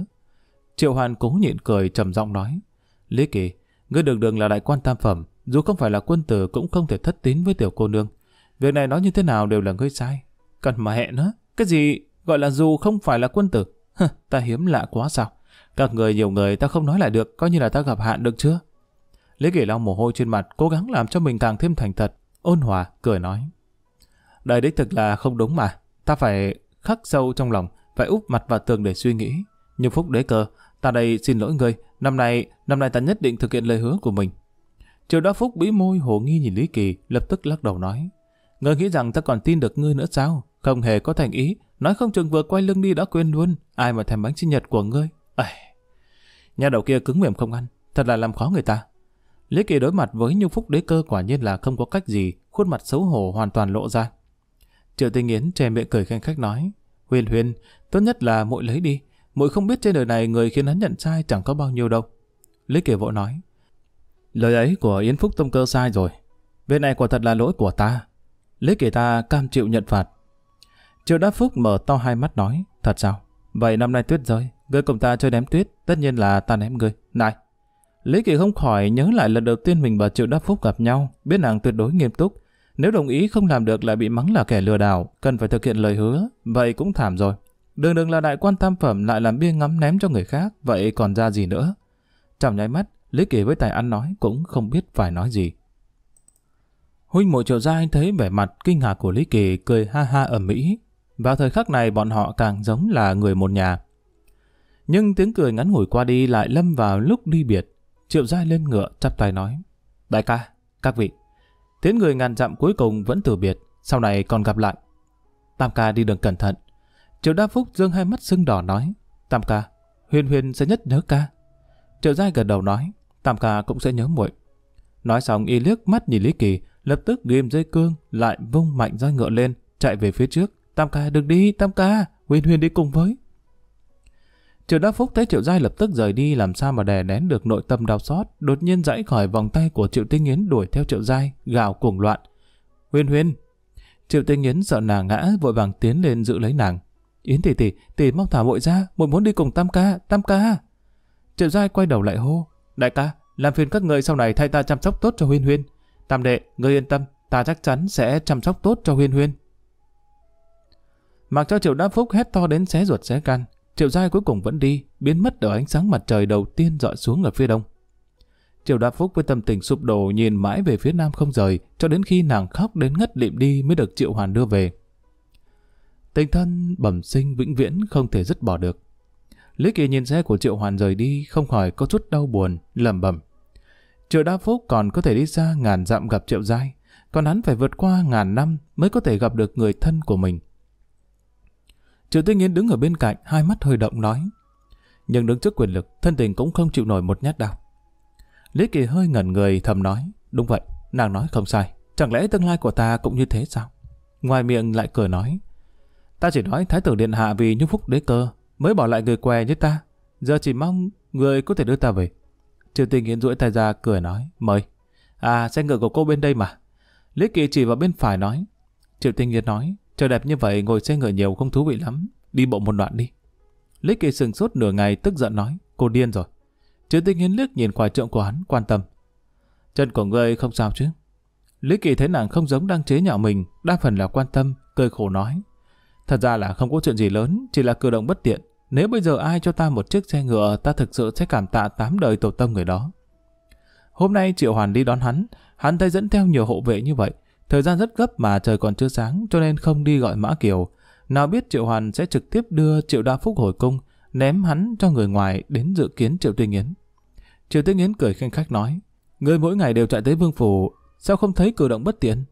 Triệu Hoàn cố nhịn cười trầm giọng nói. Lý Kỳ, ngươi đường đường là đại quan tam phẩm, dù không phải là quân tử cũng không thể thất tín với tiểu cô nương. Việc này nói như thế nào đều là ngươi sai. Cần mà hẹn nữa, cái gì gọi là dù không phải là quân tử, ta hiếm lạ quá sao? Các người nhiều người ta không nói lại được, coi như là ta gặp hạn được chưa? Lý Kỳ Long mồ hôi trên mặt, cố gắng làm cho mình càng thêm thành thật, ôn hòa, cười nói. Đây đích thực là không đúng mà, ta phải khắc sâu trong lòng, phải úp mặt vào tường để suy nghĩ. Nhưng Phúc Đế Cơ, ta đây xin lỗi người, năm nay, năm nay ta nhất định thực hiện lời hứa của mình. Chiều đó Phúc bĩ môi hồ nghi nhìn Lý Kỳ, lập tức lắc đầu nói. Ngươi nghĩ rằng ta còn tin được ngươi nữa sao? Không hề có thành ý, Nói không chừng vừa quay lưng đi đã quên luôn, ai mà thèm bánh sinh nhật của ngươi. Ây, nhà đầu kia cứng mềm không ăn, thật là làm khó người ta. Lý Kỳ đối mặt với nhung phúc đế cơ quả nhiên là không có cách gì, khuôn mặt xấu hổ hoàn toàn lộ ra. Triệu Tinh Yến che miệng cười khen khách nói, Huyền huyền, tốt nhất là muội lấy đi, muội không biết trên đời này người khiến hắn nhận sai chẳng có bao nhiêu đâu. Lý Kỳ vỗ nói, lời ấy của Yến Phúc Tông Cơ sai rồi, việc này quả thật là lỗi của ta. Lý Kỳ ta cam chịu nhận phạt, Triệu Đa Phúc mở to hai mắt nói, thật sao? Vậy năm nay tuyết rơi, ngươi cùng ta chơi ném tuyết, tất nhiên là ta ném ngươi. Này! Lý Kỳ không khỏi nhớ lại lần đầu tiên mình và Triệu Đa Phúc gặp nhau, biết nàng tuyệt đối nghiêm túc. Nếu đồng ý không làm được lại bị mắng là kẻ lừa đảo, cần phải thực hiện lời hứa, vậy cũng thảm rồi. Đường đường là đại quan tam phẩm lại làm bia ngắm ném cho người khác, vậy còn ra gì nữa? Trong nháy mắt, Lý Kỳ với tài ăn nói cũng không biết phải nói gì. Huynh mộ triệu gia anh thấy vẻ mặt kinh ngạc của Lý Kỳ cười ha ha ở Mỹ, vào thời khắc này bọn họ càng giống là người một nhà. Nhưng tiếng cười ngắn ngủi qua đi lại lâm vào lúc đi biệt. Triệu Giai lên ngựa chắp tay nói. Đại ca, các vị, tiếng người ngàn dặm cuối cùng vẫn từ biệt, sau này còn gặp lại. Tam ca đi đường cẩn thận. Triệu Đa Phúc dương hai mắt sưng đỏ nói. Tam ca, Huyền Huyền sẽ nhất nhớ ca. Triệu Giai gật đầu nói. Tam ca cũng sẽ nhớ muội. Nói xong y liếc mắt nhìn Lý Kỳ, lập tức ghim dây cương, lại vung mạnh roi ngựa lên, chạy về phía trước. Tam ca đừng đi, Tam ca, Huyền Huyền đi cùng với. Triệu Đắc Phúc thấy Triệu Giai lập tức rời đi làm sao mà đè nén được nội tâm đau xót, đột nhiên giãy khỏi vòng tay của Triệu Tinh Yến đuổi theo Triệu Giai, gào cuồng loạn. Huyền Huyền! Triệu Tinh Yến sợ nàng ngã, vội vàng tiến lên giữ lấy nàng. Yến tỷ tỷ, tỷ mau thả muội ra, muội muốn đi cùng Tam ca, Tam ca. Triệu Giai quay đầu lại hô, đại ca, làm phiền các người sau này thay ta chăm sóc tốt cho Huyên Huyên. Tam đệ, ngươi yên tâm, ta chắc chắn sẽ chăm sóc tốt cho Huyên Huyên. Mặc cho Triệu Đa Phúc hét to đến xé ruột xé can, Triệu Giai cuối cùng vẫn đi, biến mất ở ánh sáng mặt trời đầu tiên dọi xuống ở phía đông. Triệu Đa Phúc với tâm tình sụp đổ nhìn mãi về phía nam không rời, cho đến khi nàng khóc đến ngất lịm đi mới được Triệu Hoàn đưa về. Tình thân bẩm sinh vĩnh viễn không thể dứt bỏ được. Lý Kỳ nhìn xe của Triệu Hoàn rời đi không khỏi có chút đau buồn, lẩm bẩm. Triệu Đa Phúc còn có thể đi xa ngàn dặm gặp Triệu Giai, còn hắn phải vượt qua ngàn năm mới có thể gặp được người thân của mình. Triệu Tinh Yến đứng ở bên cạnh, hai mắt hơi động nói. Nhưng đứng trước quyền lực, thân tình cũng không chịu nổi một nhát đau. Lý Kỳ hơi ngẩn người thầm nói. Đúng vậy, nàng nói không sai. Chẳng lẽ tương lai của ta cũng như thế sao? Ngoài miệng lại cười nói. Ta chỉ nói Thái tử Điện Hạ vì nhung phúc đế cơ, mới bỏ lại người què như ta. Giờ chỉ mong người có thể đưa ta về. Triệu Tinh Yến duỗi tay ra cười nói. Mời. À, xe ngựa của cô bên đây mà. Lý Kỳ chỉ vào bên phải nói. Triệu Tinh Yến nói. Trời đẹp như vậy ngồi xe ngựa nhiều không thú vị lắm. Đi bộ một đoạn đi. Lý Kỳ sừng sốt nửa ngày tức giận nói. Cô điên rồi. Trừ tinh hiến liếc nhìn quả trượng của hắn quan tâm. Chân của ngươi không sao chứ? Lý Kỳ thấy nàng không giống đang chế nhạo mình, đa phần là quan tâm, cười khổ nói. Thật ra là không có chuyện gì lớn, chỉ là cử động bất tiện. Nếu bây giờ ai cho ta một chiếc xe ngựa, ta thực sự sẽ cảm tạ tám đời tổ tông người đó. Hôm nay Triệu Hoàn đi đón hắn, hắn thấy dẫn theo nhiều hộ vệ như vậy, Thời gian rất gấp mà trời còn chưa sáng cho nên không đi gọi Mã Kiều. Nào biết Triệu Hoàn sẽ trực tiếp đưa Triệu Đa Phúc hồi cung, ném hắn cho người ngoài đến dự kiến Triệu Tinh Yến. Triệu Tinh Yến cười khanh khách nói, Ngươi mỗi ngày đều chạy tới vương phủ, sao không thấy cử động bất tiện?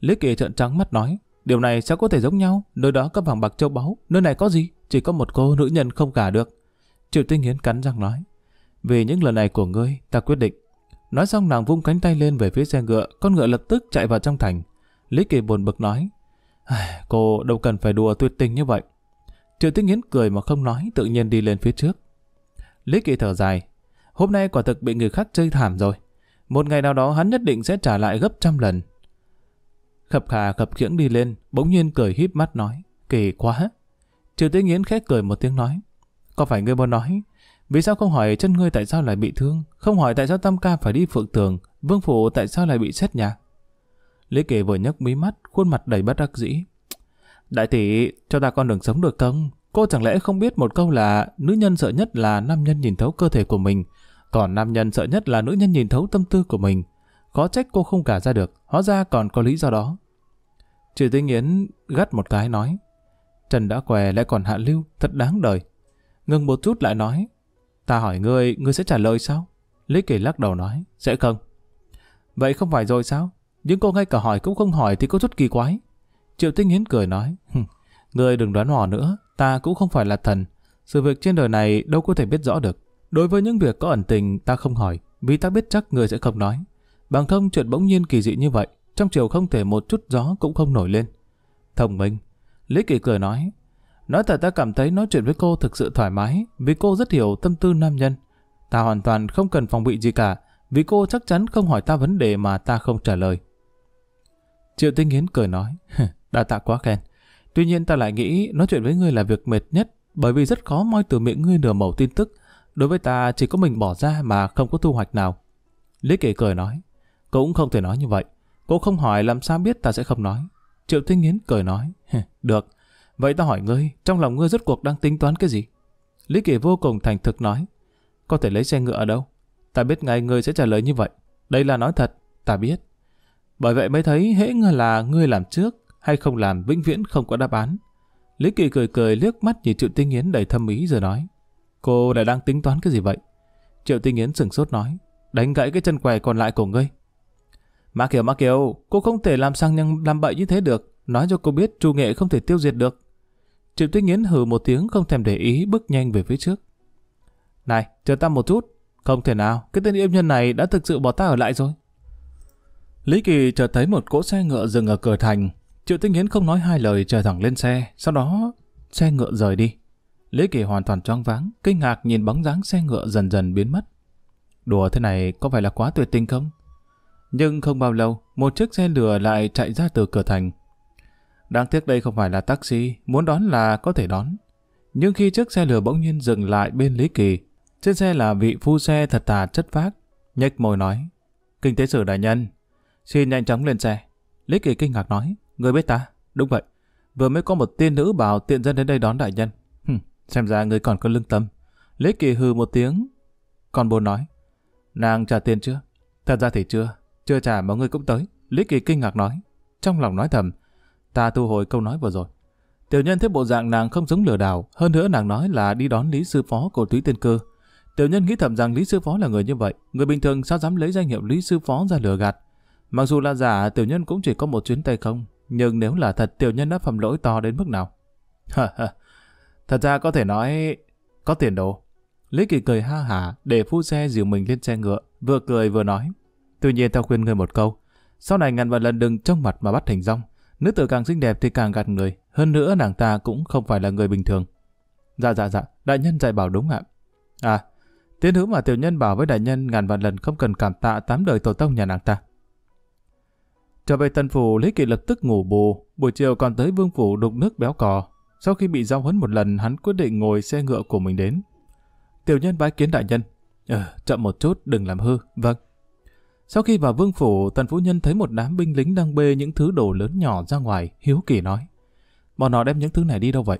Lý Kỳ trợn trắng mắt nói, điều này sao có thể giống nhau, nơi đó có vàng bạc châu báu, nơi này có gì, chỉ có một cô nữ nhân không cả được. Triệu Tinh Yến cắn răng nói, vì những lần này của ngươi, ta quyết định Nói xong nàng vung cánh tay lên về phía xe ngựa, con ngựa lập tức chạy vào trong thành. Lý Kỳ buồn bực nói, cô đâu cần phải đùa tuyệt tình như vậy. Triệu Tích Nghiến cười mà không nói, tự nhiên đi lên phía trước. Lý Kỳ thở dài, hôm nay quả thực bị người khác chơi thảm rồi. Một ngày nào đó hắn nhất định sẽ trả lại gấp trăm lần. Khập khà khập khiễng đi lên, bỗng nhiên cười híp mắt nói, kỳ quá. Triệu Tích Nghiến khẽ cười một tiếng nói, có phải ngươi muốn nói, vì sao không hỏi chân ngươi tại sao lại bị thương? Không hỏi tại sao Tam Ca phải đi phượng tường? Vương Phủ tại sao lại bị xét nhà? Lý Kỳ vừa nhấc mí mắt, khuôn mặt đầy bất đắc dĩ. Đại tỷ, cho ta con đường sống được không? Cô chẳng lẽ không biết một câu là nữ nhân sợ nhất là nam nhân nhìn thấu cơ thể của mình, còn nam nhân sợ nhất là nữ nhân nhìn thấu tâm tư của mình. Khó trách cô không cả ra được, hóa ra còn có lý do đó. Trừ Tinh Yến gắt một cái nói, Trần đã què lại còn hạ lưu, thật đáng đời. Ngừng một chút lại nói, Ta hỏi ngươi, ngươi sẽ trả lời sao? Lý Kỳ lắc đầu nói, sẽ không. Vậy không phải rồi sao? Nhưng cô ngay cả hỏi cũng không hỏi thì có chút kỳ quái. Triệu Tinh Hiến cười nói, ngươi đừng đoán hò nữa, ta cũng không phải là thần. Sự việc trên đời này đâu có thể biết rõ được. Đối với những việc có ẩn tình ta không hỏi, vì ta biết chắc người sẽ không nói. Bằng không chuyện bỗng nhiên kỳ dị như vậy, trong chiều không thể một chút gió cũng không nổi lên. Thông minh, Lý Kỳ cười nói, Nói thật ta cảm thấy nói chuyện với cô thực sự thoải mái, vì cô rất hiểu tâm tư nam nhân. Ta hoàn toàn không cần phòng bị gì cả, vì cô chắc chắn không hỏi ta vấn đề mà ta không trả lời. Triệu Tinh hiến cười nói, đã tạ quá khen. Tuy nhiên ta lại nghĩ nói chuyện với ngươi là việc mệt nhất, bởi vì rất khó moi từ miệng ngươi nửa mẫu tin tức. Đối với ta chỉ có mình bỏ ra mà không có thu hoạch nào. Lý Kỳ cười nói, cũng không thể nói như vậy. Cô không hỏi làm sao biết ta sẽ không nói. Triệu Tinh hiến cười nói, được, Vậy ta hỏi ngươi, trong lòng ngươi rốt cuộc đang tính toán cái gì? Lý Kỳ vô cùng thành thực nói. Có thể lấy xe ngựa ở đâu? Ta biết ngay ngươi sẽ trả lời như vậy. Đây là nói thật, ta biết. Bởi vậy mới thấy hễ là ngươi làm trước hay không làm vĩnh viễn không có đáp án. Lý Kỳ cười cười liếc mắt nhìn Triệu Tinh Yến đầy thâm ý rồi nói. Cô lại đang tính toán cái gì vậy? Triệu Tinh Yến sừng sốt nói. Đánh gãy cái chân què còn lại của ngươi. Mã Kiều, Mã Kiều, cô không thể làm sang nhăng làm bậy như thế được. Nói cho cô biết trù nghệ không thể tiêu diệt được. Triệu Tuyết Nghiến hừ một tiếng không thèm để ý bước nhanh về phía trước. Này, chờ ta một chút. Không thể nào, cái tên yêu nhân này đã thực sự bỏ ta ở lại rồi. Lý Kỳ chợt thấy một cỗ xe ngựa dừng ở cửa thành. Triệu Tuyết Nghiến không nói hai lời chờ thẳng lên xe, sau đó xe ngựa rời đi. Lý Kỳ hoàn toàn choáng váng, kinh ngạc nhìn bóng dáng xe ngựa dần dần biến mất. Đùa thế này có phải là quá tuyệt tình không? Nhưng không bao lâu, một chiếc xe lửa lại chạy ra từ cửa thành. Đáng tiếc đây không phải là taxi, muốn đón là có thể đón. Nhưng khi chiếc xe lửa bỗng nhiên dừng lại bên Lý Kỳ, trên xe là vị phu xe thật thà chất phác, nhếch môi nói. Kinh tế sử đại nhân, xin nhanh chóng lên xe. Lý Kỳ kinh ngạc nói, người biết ta, đúng vậy. Vừa mới có một tiên nữ bảo tiện dân đến đây đón đại nhân. Hừm, xem ra người còn có lương tâm. Lý Kỳ hừ một tiếng. Còn bố nói, nàng trả tiền chưa? Thật ra thì chưa, chưa trả mà người cũng tới. Lý Kỳ kinh ngạc nói. Trong lòng nói thầm, Ta thu hồi câu nói vừa rồi. Tiểu nhân thấy bộ dạng nàng không giống lừa đảo, hơn nữa nàng nói là đi đón Lý Sư Phó của Túy Tiên Cơ. Tiểu nhân nghĩ thầm rằng Lý Sư Phó là người như vậy, người bình thường sao dám lấy danh hiệu Lý Sư Phó ra lừa gạt. Mặc dù là giả, tiểu nhân cũng chỉ có một chuyến tay không, nhưng nếu là thật tiểu nhân đã phạm lỗi to đến mức nào. thật ra có thể nói, có tiền đồ. Lý Kỳ cười ha hả để phu xe dìu mình lên xe ngựa, vừa cười vừa nói. Tuy nhiên tao khuyên ngươi một câu, sau này ngàn vạn lần đừng trông mặt mà bắt thành rong. Nữ tử càng xinh đẹp thì càng gạt người, hơn nữa nàng ta cũng không phải là người bình thường. Dạ dạ dạ, đại nhân dạy bảo đúng ạ. À, tiến hữu mà tiểu nhân bảo với đại nhân ngàn vạn lần không cần cảm tạ tám đời tổ tông nhà nàng ta. Trở về tân phủ, Lý Kỳ lập tức ngủ bù, buổi chiều còn tới vương phủ đục nước béo cò. Sau khi bị giao huấn một lần, hắn quyết định ngồi xe ngựa của mình đến. Tiểu nhân bái kiến đại nhân. Ờ, chậm một chút, đừng làm hư. Vâng. Sau khi vào vương phủ, tần phu nhân thấy một đám binh lính đang bê những thứ đồ lớn nhỏ ra ngoài, hiếu kỳ nói. Bọn họ đem những thứ này đi đâu vậy?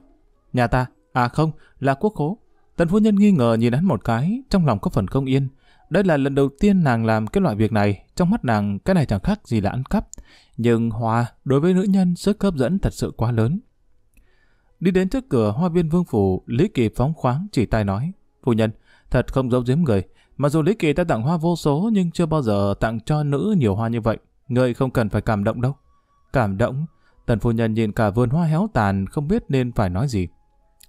Nhà ta, à không, là quốc khố. Tần phu nhân nghi ngờ nhìn hắn một cái, trong lòng có phần không yên. Đây là lần đầu tiên nàng làm cái loại việc này, trong mắt nàng cái này chẳng khác gì là ăn cắp. Nhưng Hòa, đối với nữ nhân, sức hấp dẫn thật sự quá lớn. Đi đến trước cửa hoa viên vương phủ, Lý Kỳ phóng khoáng chỉ tay nói. Phu nhân, thật không giấu giếm người, Mặc dù Lý Kỳ ta tặng hoa vô số nhưng chưa bao giờ tặng cho nữ nhiều hoa như vậy. Người không cần phải cảm động đâu. Cảm động? Tần phu nhân nhìn cả vườn hoa héo tàn không biết nên phải nói gì.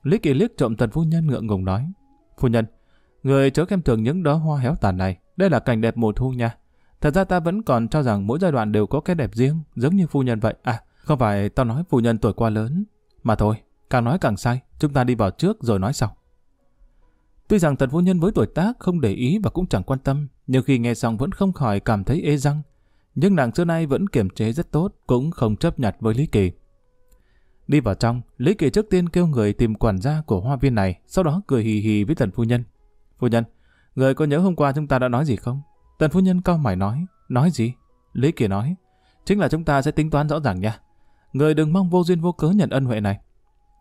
Lý Kỳ liếc trộm tần phu nhân ngượng ngùng nói. Phu nhân, người chớ khen thường những đó hoa héo tàn này. Đây là cảnh đẹp mùa thu nha. Thật ra ta vẫn còn cho rằng mỗi giai đoạn đều có cái đẹp riêng, giống như phu nhân vậy. À, không phải tao nói phu nhân tuổi qua lớn. Mà thôi, càng nói càng sai. Chúng ta đi vào trước rồi nói sau. Tuy rằng tần phu nhân với tuổi tác không để ý và cũng chẳng quan tâm, nhưng khi nghe xong vẫn không khỏi cảm thấy ê răng. Nhưng nàng xưa nay vẫn kiềm chế rất tốt, cũng không chấp nhặt với Lý Kỳ. Đi vào trong, Lý Kỳ trước tiên kêu người tìm quản gia của hoa viên này, sau đó cười hì hì với tần phu nhân. Phu nhân, người có nhớ hôm qua chúng ta đã nói gì không? Tần phu nhân cao mày nói, nói gì? Lý Kỳ nói, chính là chúng ta sẽ tính toán rõ ràng nha. Người đừng mong vô duyên vô cớ nhận ân huệ này.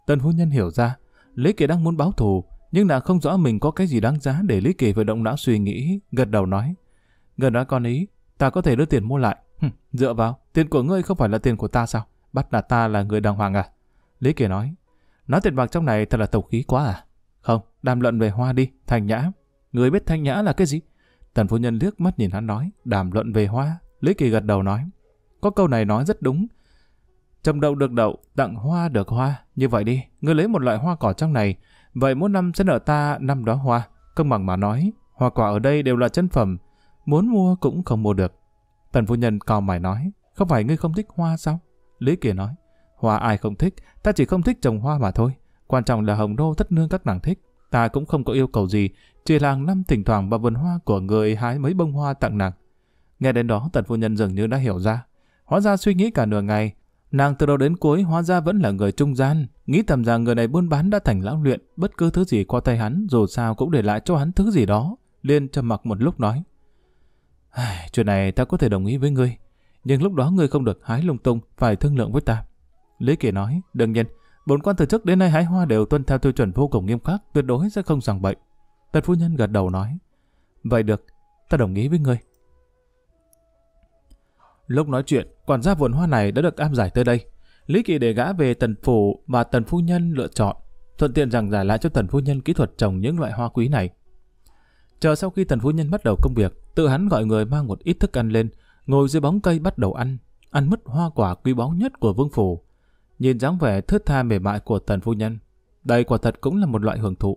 Tần phu nhân hiểu ra, Lý Kỳ đang muốn báo thù, nhưng nàng không rõ mình có cái gì đáng giá để Lý Kỳ phải động não suy nghĩ, gật đầu nói. Gần nói con ý, ta có thể đưa tiền mua lại. dựa vào, tiền của ngươi không phải là tiền của ta sao? Bắt là ta là người đàng hoàng à? Lý Kỳ nói. Nói tiền bạc trong này thật là tẩu khí quá à? Không, đàm luận về hoa đi, thanh nhã. Người biết thanh nhã là cái gì? Tần phu nhân liếc mắt nhìn hắn nói, đàm luận về hoa. Lý Kỳ gật đầu nói. Có câu này nói rất đúng. trồng đậu được đậu, tặng hoa được hoa. Như vậy đi, ngươi lấy một loại hoa cỏ trong này, Vậy mỗi năm sẽ nợ ta năm đó hoa. Công bằng mà nói, hoa quả ở đây đều là chân phẩm. Muốn mua cũng không mua được. Tần phu nhân cao mày nói, không phải ngươi không thích hoa sao? Lý Kiều nói, hoa ai không thích, ta chỉ không thích trồng hoa mà thôi. Quan trọng là hồng đô thất nương các nàng thích. Ta cũng không có yêu cầu gì, chỉ là năm thỉnh thoảng vào vườn hoa của người hái mấy bông hoa tặng nàng. Nghe đến đó tần phu nhân dường như đã hiểu ra. Hóa ra suy nghĩ cả nửa ngày, Nàng từ đầu đến cuối hóa ra vẫn là người trung gian, nghĩ thầm rằng người này buôn bán đã thành lão luyện, bất cứ thứ gì qua tay hắn dù sao cũng để lại cho hắn thứ gì đó. Liên trầm mặc một lúc nói. chuyện này ta có thể đồng ý với ngươi, nhưng lúc đó ngươi không được hái lung tung, phải thương lượng với ta. Lý Kỳ nói, đương nhiên, bốn quan từ trước đến nay hái hoa đều tuân theo tiêu chuẩn vô cùng nghiêm khắc, tuyệt đối sẽ không sàng bệnh Tần phu nhân gật đầu nói, vậy được, ta đồng ý với ngươi. Lúc nói chuyện, quản gia vườn hoa này đã được am giải tới đây. Lý Kỳ để gã về tần phủ và tần phu nhân lựa chọn, thuận tiện rằng giải lại cho tần phu nhân kỹ thuật trồng những loại hoa quý này. Chờ sau khi tần phu nhân bắt đầu công việc, tự hắn gọi người mang một ít thức ăn lên, ngồi dưới bóng cây bắt đầu ăn, ăn mất hoa quả quý báu nhất của vương phủ. Nhìn dáng vẻ thướt tha mềm mại của tần phu nhân, đây quả thật cũng là một loại hưởng thụ.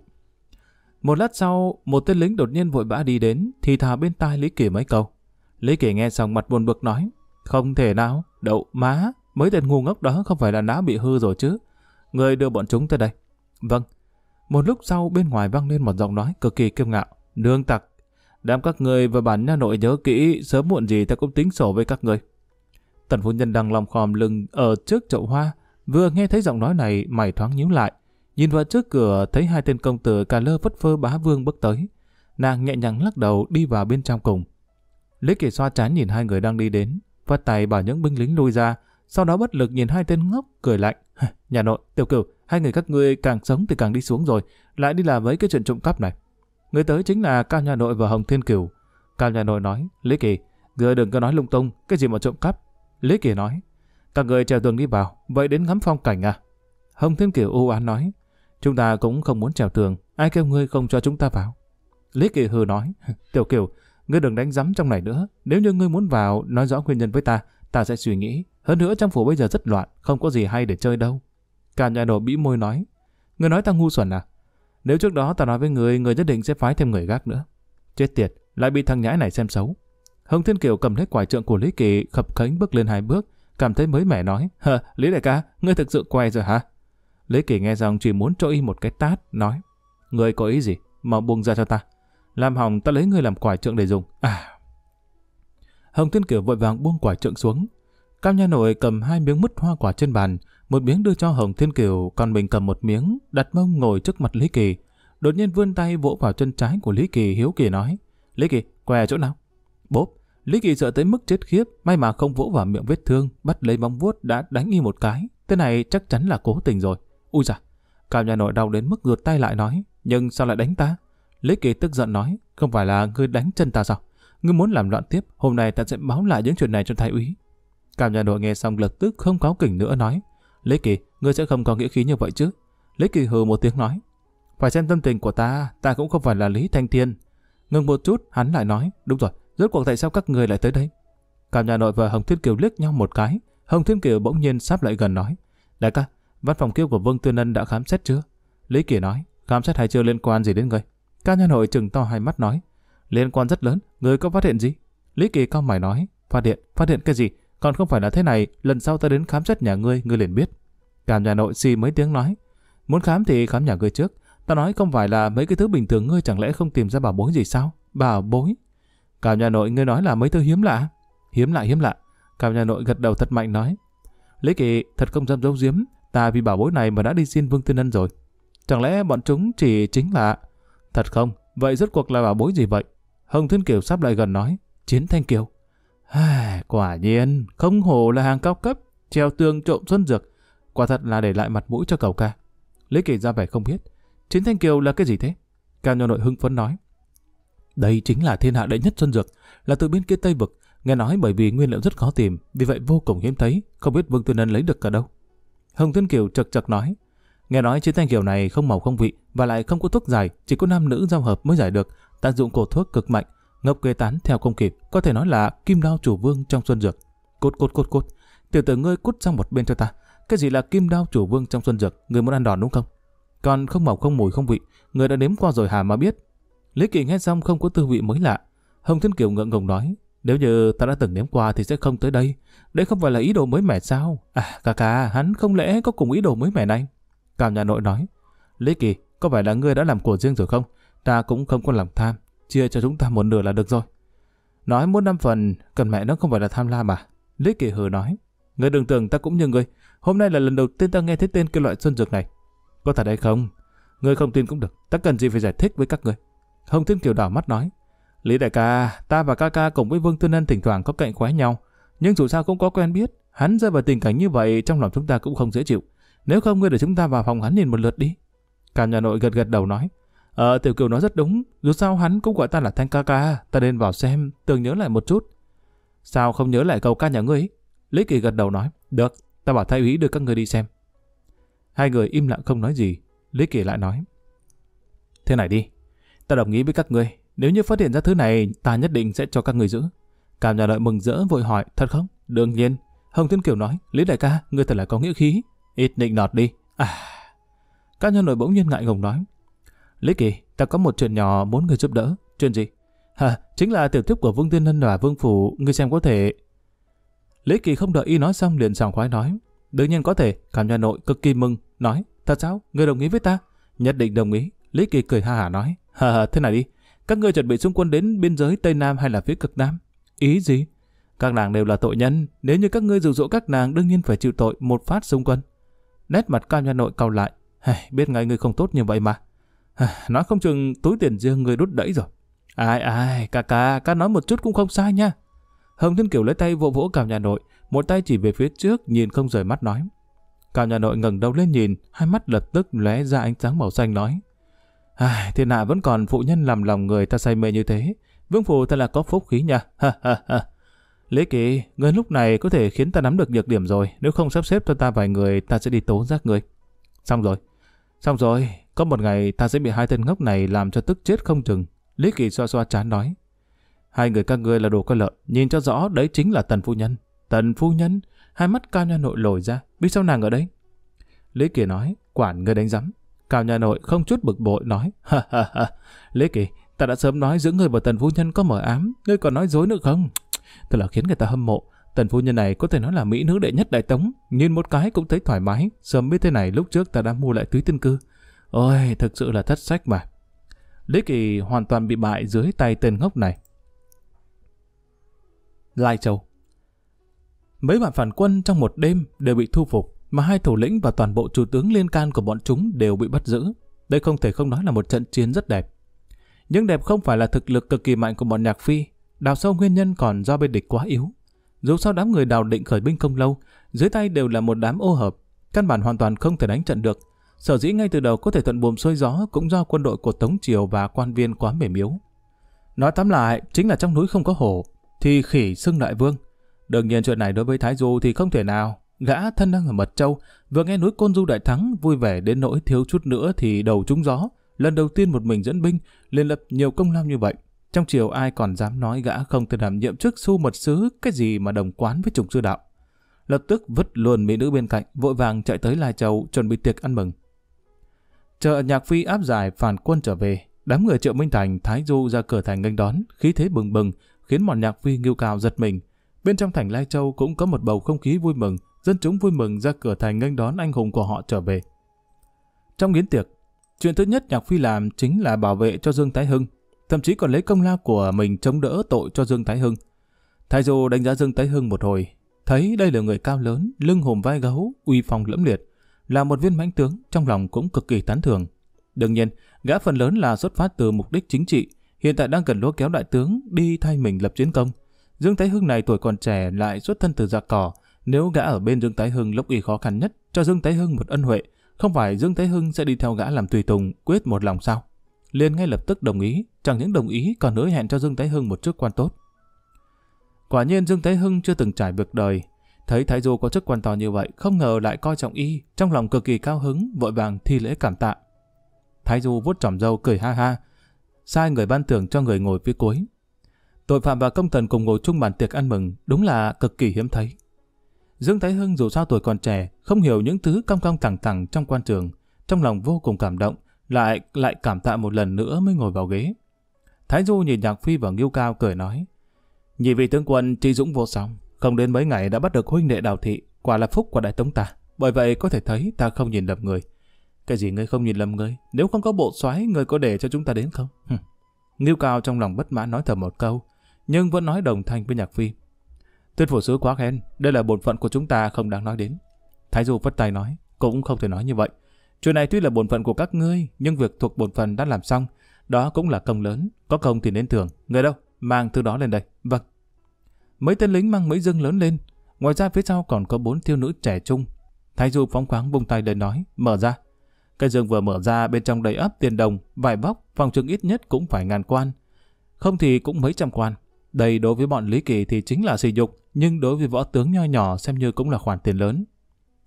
Một lát sau, một tên lính đột nhiên vội vã đi đến, thì thà bên tai Lý Kỳ mấy câu. Lý Kỳ nghe xong mặt buồn bực nói, không thể nào, đậu má, mấy tên ngu ngốc đó không phải là ná bị hư rồi chứ. Người đưa bọn chúng tới đây. Vâng. Một lúc sau bên ngoài vang lên một giọng nói cực kỳ kiêu ngạo. đương tặc, đám các người và bản nha nội nhớ kỹ, sớm muộn gì ta cũng tính sổ với các người. Tần phu nhân đang lòng khòm lưng ở trước chậu hoa, vừa nghe thấy giọng nói này mày thoáng nhíu lại. Nhìn vào trước cửa thấy hai tên công tử cà lơ vất phơ bá vương bước tới. Nàng nhẹ nhàng lắc đầu đi vào bên trong cùng. Lý Kỳ xoa chán nhìn hai người đang đi đến, vắt tay bảo những binh lính lui ra, sau đó bất lực nhìn hai tên ngốc cười lạnh. Nhà nội, tiểu cửu, hai người các ngươi càng sống thì càng đi xuống rồi, lại đi làm với cái chuyện trộm cắp này. Người tới chính là Cao Nhà Nội và Hồng Thiên Cửu. Cao Nhà Nội nói, Lý Kỳ, người đừng có nói lung tung, cái gì mà trộm cắp. Lý Kỳ nói, các người trèo tường đi vào, vậy đến ngắm phong cảnh à? Hồng Thiên Cửu ưu án nói, chúng ta cũng không muốn trèo tường, ai kêu ngươi không cho chúng ta vào. Lý Kỳ hừ nói, tiểu cửu, Ngươi đừng đánh rắm trong này nữa. Nếu như ngươi muốn vào, nói rõ nguyên nhân với ta, ta sẽ suy nghĩ. Hơn nữa trong phủ bây giờ rất loạn, không có gì hay để chơi đâu. Cả nhà đồ bĩ môi nói. Ngươi nói ta ngu xuẩn à? Nếu trước đó ta nói với ngươi, ngươi nhất định sẽ phái thêm người gác nữa. Chết tiệt, lại bị thằng nhãi này xem xấu. Hồng Thiên Kiều cầm lấy quải trượng của Lý Kỳ, khập khánh bước lên hai bước, cảm thấy mới mẻ nói. Hờ, Lý đại ca, ngươi thực sự quay rồi hả? Lý Kỳ nghe rằng chỉ muốn cho y một cái tát, nói. Ngươi có ý gì? Mà buông ra cho ta. Làm hỏng ta lấy người làm quả trượng để dùng. À. Hồng Thiên Kiều vội vàng buông quả trượng xuống. Cao Nha Nội cầm hai miếng mứt hoa quả trên bàn, một miếng đưa cho Hồng Thiên Kiều, còn mình cầm một miếng, đặt mông ngồi trước mặt Lý Kỳ. Đột nhiên vươn tay vỗ vào chân trái của Lý Kỳ hiếu kỳ nói. Lý Kỳ, què chỗ nào? Bốp. Lý Kỳ sợ tới mức chết khiếp, may mà không vỗ vào miệng vết thương, bắt lấy móng vuốt đã đánh y một cái. Thế này chắc chắn là cố tình rồi. Ui da, Cao Nha Nội đau đến mức gượt tay lại nói, nhưng sao lại đánh ta? Lý Kỳ tức giận nói, không phải là ngươi đánh chân ta sao? Ngươi muốn làm loạn tiếp, hôm nay ta sẽ báo lại những chuyện này cho thái úy. Cảm nhà đội nghe xong lập tức không cáo kỉnh nữa nói, Lý Kỳ, ngươi sẽ không có nghĩa khí như vậy chứ? Lý Kỳ hừ một tiếng nói, phải xem tâm tình của ta, ta cũng không phải là Lý Thanh Thiên. Ngừng một chút, hắn lại nói, đúng rồi, rốt cuộc tại sao các ngươi lại tới đây? Cảm nhà nội và Hồng Thiên Kiều liếc nhau một cái, Hồng Thiên Kiều bỗng nhiên sắp lại gần nói, đại ca, văn phòng kia của Vương Tuyên Ân đã khám xét chưa? Lý Kỳ nói, khám xét hay chưa liên quan gì đến ngươi. Ca nhân hội trừng to hai mắt nói, liên quan rất lớn, người có phát hiện gì? Lý Kỳ cao mày nói, phát hiện, phát hiện cái gì? Còn không phải là thế này, lần sau ta đến khám xét nhà ngươi, ngươi liền biết. Cảm nhà nội xì mấy tiếng nói, muốn khám thì khám nhà ngươi trước. Ta nói không phải là mấy cái thứ bình thường ngươi chẳng lẽ không tìm ra bảo bối gì sao? Bảo bối? Cảm nhà nội ngươi nói là mấy thứ hiếm lạ? Hiếm lạ hiếm lạ. Cảm nhà nội gật đầu thật mạnh nói, Lý Kỳ thật không dám giấu giếm, ta vì bảo bối này mà đã đi xin Vương Tiên nhân rồi. Chẳng lẽ bọn chúng chỉ chính là Thật không? Vậy rốt cuộc là bảo bối gì vậy? Hồng Thiên Kiều sắp lại gần nói. Chiến Thanh Kiều. quả nhiên, không hồ là hàng cao cấp, treo tường trộm xuân dược. Quả thật là để lại mặt mũi cho cầu ca. Lý Kỳ ra vẻ không biết. Chiến Thanh Kiều là cái gì thế? Cao Nho Nội hưng phấn nói. Đây chính là thiên hạ đệ nhất xuân dược, là từ bên kia Tây Vực. Nghe nói bởi vì nguyên liệu rất khó tìm, vì vậy vô cùng hiếm thấy, không biết Vương Tuyên Ân lấy được cả đâu. Hồng Thiên Kiều chật chật nói. Nghe nói chiến thanh kiểu này không màu không vị và lại không có thuốc giải, chỉ có nam nữ giao hợp mới giải được, tác dụng cổ thuốc cực mạnh, ngốc kế tán theo không kịp, có thể nói là kim đao chủ vương trong xuân dược. Cốt cốt cốt cốt, tiểu tử ngươi cút sang một bên cho ta. Cái gì là kim đao chủ vương trong xuân dược, ngươi muốn ăn đòn đúng không? Còn không màu không mùi không vị, người đã nếm qua rồi hà mà biết. Lý Kỳ nghe xong không có tư vị mới lạ. Hồng Thiên Kiều ngượng ngùng nói, nếu như ta đã từng nếm qua thì sẽ không tới đây. Đây không phải là ý đồ mới mẻ sao? À, ca ca, hắn không lẽ có cùng ý đồ mới mẻ này? cảm nhà nội nói, Lý Kỳ, có phải là ngươi đã làm của riêng rồi không? Ta cũng không có lòng tham, chia cho chúng ta một nửa là được rồi. Nói muốn năm phần, cần mẹ nó không phải là tham lam à? Lý Kỳ hừ nói, ngươi đừng tưởng ta cũng như ngươi, hôm nay là lần đầu tiên ta nghe thấy tên cái loại xuân dược này. Có thật hay không? Ngươi không tin cũng được, ta cần gì phải giải thích với các ngươi. Hồng Thiên Kiều đảo mắt nói, Lý đại ca, ta và ca ca cùng với Vương Tuyên Ân thỉnh thoảng có cạnh khóe nhau, nhưng dù sao cũng có quen biết, hắn rơi vào tình cảnh như vậy trong lòng chúng ta cũng không dễ chịu. Nếu không ngươi để chúng ta vào phòng hắn nhìn một lượt đi. Cam nhà nội gật gật đầu nói. Ờ, Tiểu Kiều nói rất đúng. Dù sao hắn cũng gọi ta là Thanh ca ca. Ta nên vào xem, tưởng nhớ lại một chút. Sao không nhớ lại cầu ca nhà ngươi? Lý Kỳ gật đầu nói. Được, ta bảo thái úy đưa các ngươi đi xem. Hai người im lặng không nói gì. Lý Kỳ lại nói. Thế này đi. Ta đồng ý với các ngươi. Nếu như phát hiện ra thứ này, ta nhất định sẽ cho các ngươi giữ. Cảm nhà lợi mừng rỡ vội hỏi, thật không? Đương nhiên. Hồng Thiên Kiều nói, Lý Đại ca, ngươi thật là có nghĩa khí. Ít định nọt đi. À... Các nhân nội bỗng nhiên ngại ngùng nói. Lý Kỳ, ta có một chuyện nhỏ muốn người giúp đỡ. Chuyện gì? Hả, chính là tiểu tiếp của Vương Tiên Hân và Vương Phủ, ngươi xem có thể... Lý Kỳ không đợi y nói xong liền sảng khoái nói. Đương nhiên có thể, cảm nhà nội cực kỳ mừng, nói. Thật sao, người đồng ý với ta? Nhất định đồng ý. Lý Kỳ cười ha hả nói. Hả, thế này đi, các ngươi chuẩn bị xung quân đến biên giới Tây Nam hay là phía cực Nam? Ý gì? Các nàng đều là tội nhân, nếu như các ngươi dụ dỗ các nàng đương nhiên phải chịu tội một phát xung quân. Nét mặt cao nhà nội cau lại. Hey, biết ngay ngươi không tốt như vậy mà. Nói không chừng túi tiền riêng người đút đẩy rồi. Ai ai, ca ca, ca nói một chút cũng không sai nha. Hồng Thiên Kiều lấy tay vỗ vỗ cào nhà nội, một tay chỉ về phía trước nhìn không rời mắt nói. Cào nhà nội ngẩng đầu lên nhìn, hai mắt lập tức lóe ra ánh sáng màu xanh nói. Ai, thiên hạ vẫn còn phụ nhân làm lòng người ta say mê như thế. Vương Phù thật là có phúc khí nha. Ha ha ha. Lý Kỳ, ngươi lúc này có thể khiến ta nắm được nhược điểm rồi, nếu không sắp xếp cho ta vài người, ta sẽ đi tố giác ngươi. Xong rồi. Xong rồi, có một ngày ta sẽ bị hai tên ngốc này làm cho tức chết không chừng. Lý Kỳ xoa xoa chán nói. Hai người các ngươi là đồ con lợn, nhìn cho rõ đấy chính là Tần Phu Nhân. Tần Phu Nhân, hai mắt cao nha nội lồi ra, biết sao nàng ở đấy? Lý Kỳ nói, quản ngươi đánh rắm. Cao nhà nội không chút bực bội nói, ha ha ha, Lý Kỳ, ta đã sớm nói giữa người và Tần Phu Nhân có mở ám, ngươi còn nói dối nữa không? Thật là khiến người ta hâm mộ. Tần phu nhân này có thể nói là mỹ nữ đệ nhất đại tống, nhìn một cái cũng thấy thoải mái, sớm biết thế này lúc trước ta đã mua lại túi tiên cư. Ôi, thực sự là thất sách mà. Lý Kỳ hoàn toàn bị bại dưới tay tên ngốc này. Lai Châu Mấy vạn phản quân trong một đêm đều bị thu phục, mà hai thủ lĩnh và toàn bộ chủ tướng liên can của bọn chúng đều bị bắt giữ. Đây không thể không nói là một trận chiến rất đẹp. Nhưng đẹp không phải là thực lực cực kỳ mạnh của bọn nhạc phi, Đào sâu nguyên nhân còn do bên địch quá yếu. Dù sao đám người đào định khởi binh không lâu, dưới tay đều là một đám ô hợp, căn bản hoàn toàn không thể đánh trận được. Sở dĩ ngay từ đầu có thể thuận buồm xuôi gió cũng do quân đội của Tống Triều và quan viên quá mềm yếu. Nói tóm lại, chính là trong núi không có hổ, thì khỉ xưng đại vương. Đương nhiên chuyện này đối với Thái Du thì không thể nào. Gã thân đang ở Mật Châu, vừa nghe núi Côn Du đại thắng, vui vẻ đến nỗi thiếu chút nữa thì đầu trúng gió. Lần đầu tiên một mình dẫn binh, liền lập nhiều công lao như vậy. Trong chiều ai còn dám nói gã không thể đảm nhiệm chức su mật sứ cái gì mà đồng quán với trùng sư đạo. Lập tức vứt luôn mỹ nữ bên cạnh, vội vàng chạy tới Lai Châu chuẩn bị tiệc ăn mừng. chờ nhạc phi áp giải phản quân trở về, đám người triệu Minh Thành thái du ra cửa thành nghênh đón, khí thế bừng bừng, khiến bọn nhạc phi nghiêu cao giật mình. Bên trong thành Lai Châu cũng có một bầu không khí vui mừng, dân chúng vui mừng ra cửa thành nghênh đón anh hùng của họ trở về. Trong yến tiệc, chuyện thứ nhất nhạc phi làm chính là bảo vệ cho Dương Thái Hưng thậm chí còn lấy công lao của mình chống đỡ tội cho Dương Thái Hưng. Thái Du đánh giá Dương Thái Hưng một hồi, thấy đây là người cao lớn, lưng hùm vai gấu, uy phong lẫm liệt, là một viên mãnh tướng, trong lòng cũng cực kỳ tán thưởng. Đương nhiên, gã phần lớn là xuất phát từ mục đích chính trị, hiện tại đang cần lôi kéo đại tướng đi thay mình lập chiến công. Dương Thái Hưng này tuổi còn trẻ lại xuất thân từ giặc cỏ, nếu gã ở bên Dương Thái Hưng lúc y khó khăn nhất, cho Dương Thái Hưng một ân huệ, không phải Dương Thái Hưng sẽ đi theo gã làm tùy tùng, quyết một lòng sao? liền ngay lập tức đồng ý, chẳng những đồng ý còn hứa hẹn cho Dương Thái Hưng một chức quan tốt. Quả nhiên Dương Thái Hưng chưa từng trải việc đời, thấy Thái Du có chức quan to như vậy, không ngờ lại coi trọng y, trong lòng cực kỳ cao hứng, vội vàng thi lễ cảm tạ. Thái Du vuốt tròm râu cười ha ha, sai người ban thưởng cho người ngồi phía cuối. Tội phạm và công thần cùng ngồi chung bàn tiệc ăn mừng, đúng là cực kỳ hiếm thấy. Dương Thái Hưng dù sao tuổi còn trẻ, không hiểu những thứ cong cong thẳng thẳng trong quan trường, trong lòng vô cùng cảm động, lại lại cảm tạ một lần nữa mới ngồi vào ghế. Thái Du nhìn Nhạc Phi và Ngưu Cao cười nói, nhị vị tướng quân chi dũng vô song, không đến mấy ngày đã bắt được huynh đệ đào thị, quả là phúc của đại tống ta, bởi vậy có thể thấy ta không nhìn lầm người. Cái gì ngươi không nhìn lầm ngươi, nếu không có bộ xoáy ngươi có để cho chúng ta đến không? Hừm. Ngưu Cao trong lòng bất mãn nói thầm một câu, nhưng vẫn nói đồng thanh với Nhạc Phi. Tuyết phổ sứ quá khen, đây là bổn phận của chúng ta không đáng nói đến. Thái Du vất tay nói, cũng không thể nói như vậy. Chuyện này tuy là bổn phận của các ngươi, nhưng việc thuộc bổn phận đã làm xong. Đó cũng là công lớn, có công thì nên thưởng. Người đâu, mang thứ đó lên đây. Vâng. Mấy tên lính mang mấy dương lớn lên. Ngoài ra phía sau còn có bốn thiếu nữ trẻ trung. Thái Du phóng khoáng bung tay lên nói, mở ra. Cái dương vừa mở ra bên trong đầy ấp tiền đồng, vài bóc, phòng trường ít nhất cũng phải ngàn quan. Không thì cũng mấy trăm quan. Đây đối với bọn Lý Kỳ thì chính là sỉ nhục, nhưng đối với võ tướng nho nhỏ xem như cũng là khoản tiền lớn.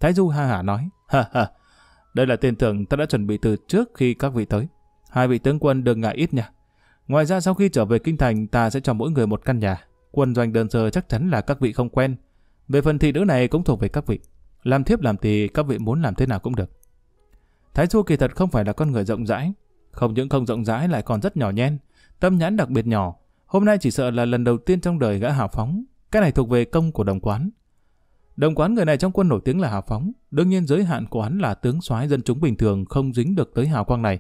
Thái Du ha hả nói, ha ha, đây là tiền thưởng ta đã chuẩn bị từ trước khi các vị tới. Hai vị tướng quân đừng ngại ít nha. Ngoài ra sau khi trở về kinh thành ta sẽ cho mỗi người một căn nhà. Quân doanh đơn sơ chắc chắn là các vị không quen. Về phần thị nữ này cũng thuộc về các vị. Làm thiếp làm thì các vị muốn làm thế nào cũng được. Thái Du kỳ thật không phải là con người rộng rãi. Không những không rộng rãi lại còn rất nhỏ nhen. Tâm nhãn đặc biệt nhỏ. Hôm nay chỉ sợ là lần đầu tiên trong đời gã hào phóng. Cái này thuộc về công của đồng quán. Đồng quán người này trong quân nổi tiếng là hào phóng, đương nhiên giới hạn của hắn là tướng soái dân chúng bình thường không dính được tới hào quang này.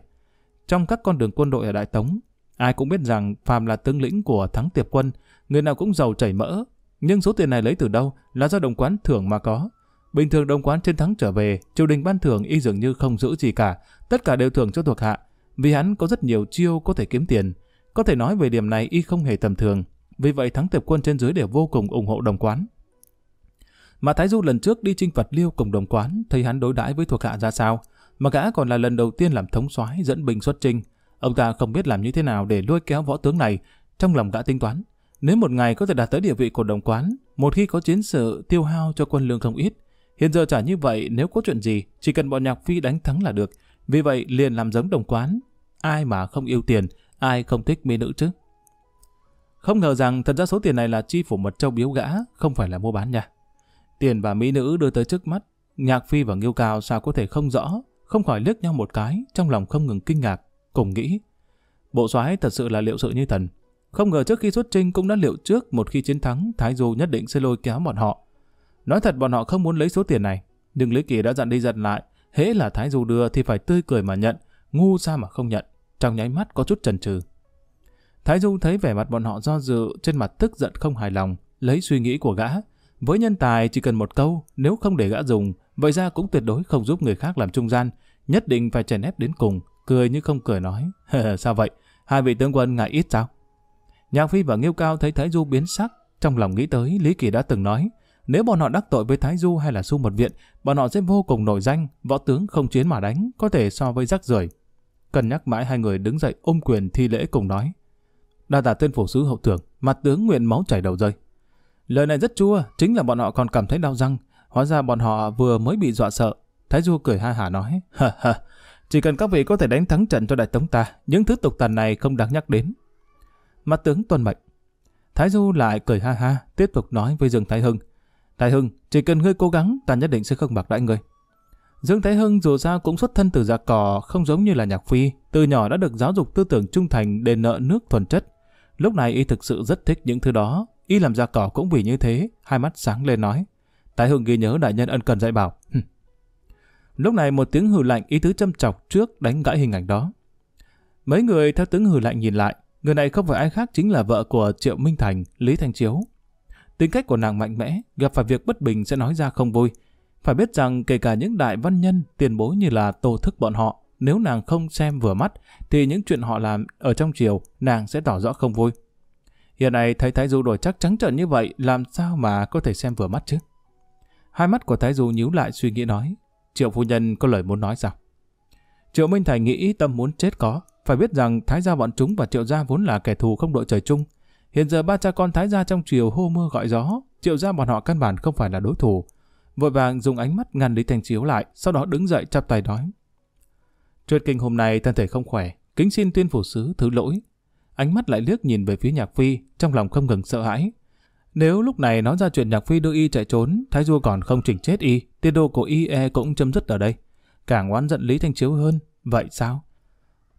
Trong các con đường quân đội ở Đại Tống, ai cũng biết rằng phàm là tướng lĩnh của thắng tiệp quân, người nào cũng giàu chảy mỡ, nhưng số tiền này lấy từ đâu là do đồng quán thưởng mà có. Bình thường đồng quán chiến thắng trở về, triều đình ban thưởng y dường như không giữ gì cả, tất cả đều thưởng cho thuộc hạ, vì hắn có rất nhiều chiêu có thể kiếm tiền. Có thể nói về điểm này y không hề tầm thường, vì vậy thắng tiệp quân trên dưới đều vô cùng ủng hộ đồng quán. Mà Thái Du lần trước đi chinh phạt Liêu cùng đồng quán, thấy hắn đối đãi với thuộc hạ ra sao, mà gã còn là lần đầu tiên làm thống soái dẫn binh xuất chinh. Ông ta không biết làm như thế nào để lôi kéo võ tướng này, trong lòng gã tính toán. Nếu một ngày có thể đạt tới địa vị của đồng quán, một khi có chiến sự tiêu hao cho quân lương không ít. Hiện giờ chả như vậy, nếu có chuyện gì, chỉ cần bọn nhạc phi đánh thắng là được. Vì vậy liền làm giống đồng quán. Ai mà không yêu tiền, ai không thích mỹ nữ chứ. Không ngờ rằng thật ra số tiền này là chi phủ mật châu biếu gã, không phải là mua bán nha. Tiền và mỹ nữ đưa tới trước mắt, Nhạc Phi và Nghiêu Cao sao có thể không rõ, không khỏi liếc nhau một cái, trong lòng không ngừng kinh ngạc, cùng nghĩ. Bộ soái thật sự là liệu sự như thần. Không ngờ trước khi xuất trinh cũng đã liệu trước một khi chiến thắng, Thái Du nhất định sẽ lôi kéo bọn họ. Nói thật bọn họ không muốn lấy số tiền này, nhưng Lý Kỳ đã dặn đi dặn lại, hễ là Thái Du đưa thì phải tươi cười mà nhận, ngu sao mà không nhận, trong nháy mắt có chút chần chừ. Thái Du thấy vẻ mặt bọn họ do dự, trên mặt tức giận không hài lòng, lấy suy nghĩ của gã, với nhân tài chỉ cần một câu, nếu không để gã dùng, vậy ra cũng tuyệt đối không giúp người khác làm trung gian, nhất định phải chèn ép đến cùng, cười như không cười nói. sao vậy? Hai vị tướng quân ngại ít sao? Nhạc Phi và Nghiêu Cao thấy Thái Du biến sắc, trong lòng nghĩ tới Lý Kỳ đã từng nói, nếu bọn họ đắc tội với Thái Du hay là Su Mật Viện, bọn họ sẽ vô cùng nổi danh, võ tướng không chiến mà đánh, có thể so với rắc rưởi. Cần nhắc mãi hai người đứng dậy ôm quyền thi lễ cùng nói. Đa tả tên phổ sứ hậu thưởng, mặt tướng nguyện máu chảy đầu rơi, Lời này rất chua, chính là bọn họ còn cảm thấy đau răng. Hóa ra bọn họ vừa mới bị dọa sợ. Thái Du cười ha hả nói, hờ hờ, chỉ cần các vị có thể đánh thắng trận cho đại tống ta, những thứ tục tàn này không đáng nhắc đến. Mặt tướng tuân mệnh. Thái Du lại cười ha ha, tiếp tục nói với Dương Thái Hưng. Thái Hưng, chỉ cần ngươi cố gắng, ta nhất định sẽ không bạc đãi ngươi. Dương Thái Hưng dù sao cũng xuất thân từ giặc cỏ, không giống như là nhạc phi, từ nhỏ đã được giáo dục tư tưởng trung thành đền nợ nước thuần chất. Lúc này y thực sự rất thích những thứ đó, Y làm ra cỏ cũng vì như thế, hai mắt sáng lên nói. Thái Hưng ghi nhớ đại nhân ân cần dạy bảo. Lúc này một tiếng hừ lạnh ý tứ châm chọc trước đánh gãy hình ảnh đó. Mấy người theo tiếng hừ lạnh nhìn lại, người này không phải ai khác chính là vợ của Triệu Minh Thành, Lý Thanh Chiếu. Tính cách của nàng mạnh mẽ, gặp phải việc bất bình sẽ nói ra không vui. Phải biết rằng kể cả những đại văn nhân, tiền bối như là tô thức bọn họ, nếu nàng không xem vừa mắt, thì những chuyện họ làm ở trong triều nàng sẽ tỏ rõ không vui. Hiện nay thấy Thái Du đổi chắc trắng trợn như vậy, làm sao mà có thể xem vừa mắt chứ? Hai mắt của Thái Du nhíu lại suy nghĩ nói, Triệu phu nhân có lời muốn nói sao? Triệu Minh Thành nghĩ tâm muốn chết có, phải biết rằng Thái gia bọn chúng và Triệu gia vốn là kẻ thù không đội trời chung. Hiện giờ ba cha con Thái gia trong triều hô mưa gọi gió, Triệu gia bọn họ căn bản không phải là đối thủ. Vội vàng dùng ánh mắt ngăn Lý Thành Chiếu lại, sau đó đứng dậy chắp tay nói. Truyệt kinh hôm nay thân thể không khỏe, kính xin tuyên phủ sứ thứ lỗi, ánh mắt lại liếc nhìn về phía Nhạc Phi, trong lòng không ngừng sợ hãi. Nếu lúc này nói ra chuyện Nhạc Phi đưa y chạy trốn, Thái Du còn không chỉnh chết y, tiên đô của y e cũng chấm dứt ở đây. Càng oán giận Lý Thanh Chiếu hơn, vậy sao?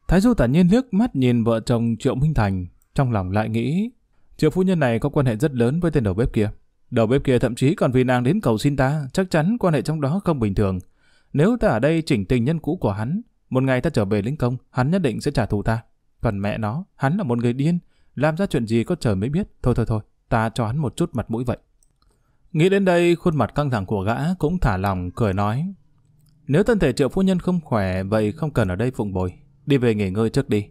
Thái Du tản nhiên liếc mắt nhìn vợ chồng Triệu Minh Thành, trong lòng lại nghĩ, Triệu phu nhân này có quan hệ rất lớn với tên đầu bếp kia. Đầu bếp kia thậm chí còn vì nàng đến cầu xin ta, chắc chắn quan hệ trong đó không bình thường. Nếu ta ở đây chỉnh tình nhân cũ của hắn, một ngày ta trở về lĩnh công, hắn nhất định sẽ trả thù ta. Còn mẹ nó, hắn là một người điên, làm ra chuyện gì có trời mới biết. Thôi thôi thôi, ta cho hắn một chút mặt mũi vậy. Nghĩ đến đây, khuôn mặt căng thẳng của gã cũng thả lòng, cười nói. Nếu thân thể triệu phu nhân không khỏe, vậy không cần ở đây phụng bồi. Đi về nghỉ ngơi trước đi.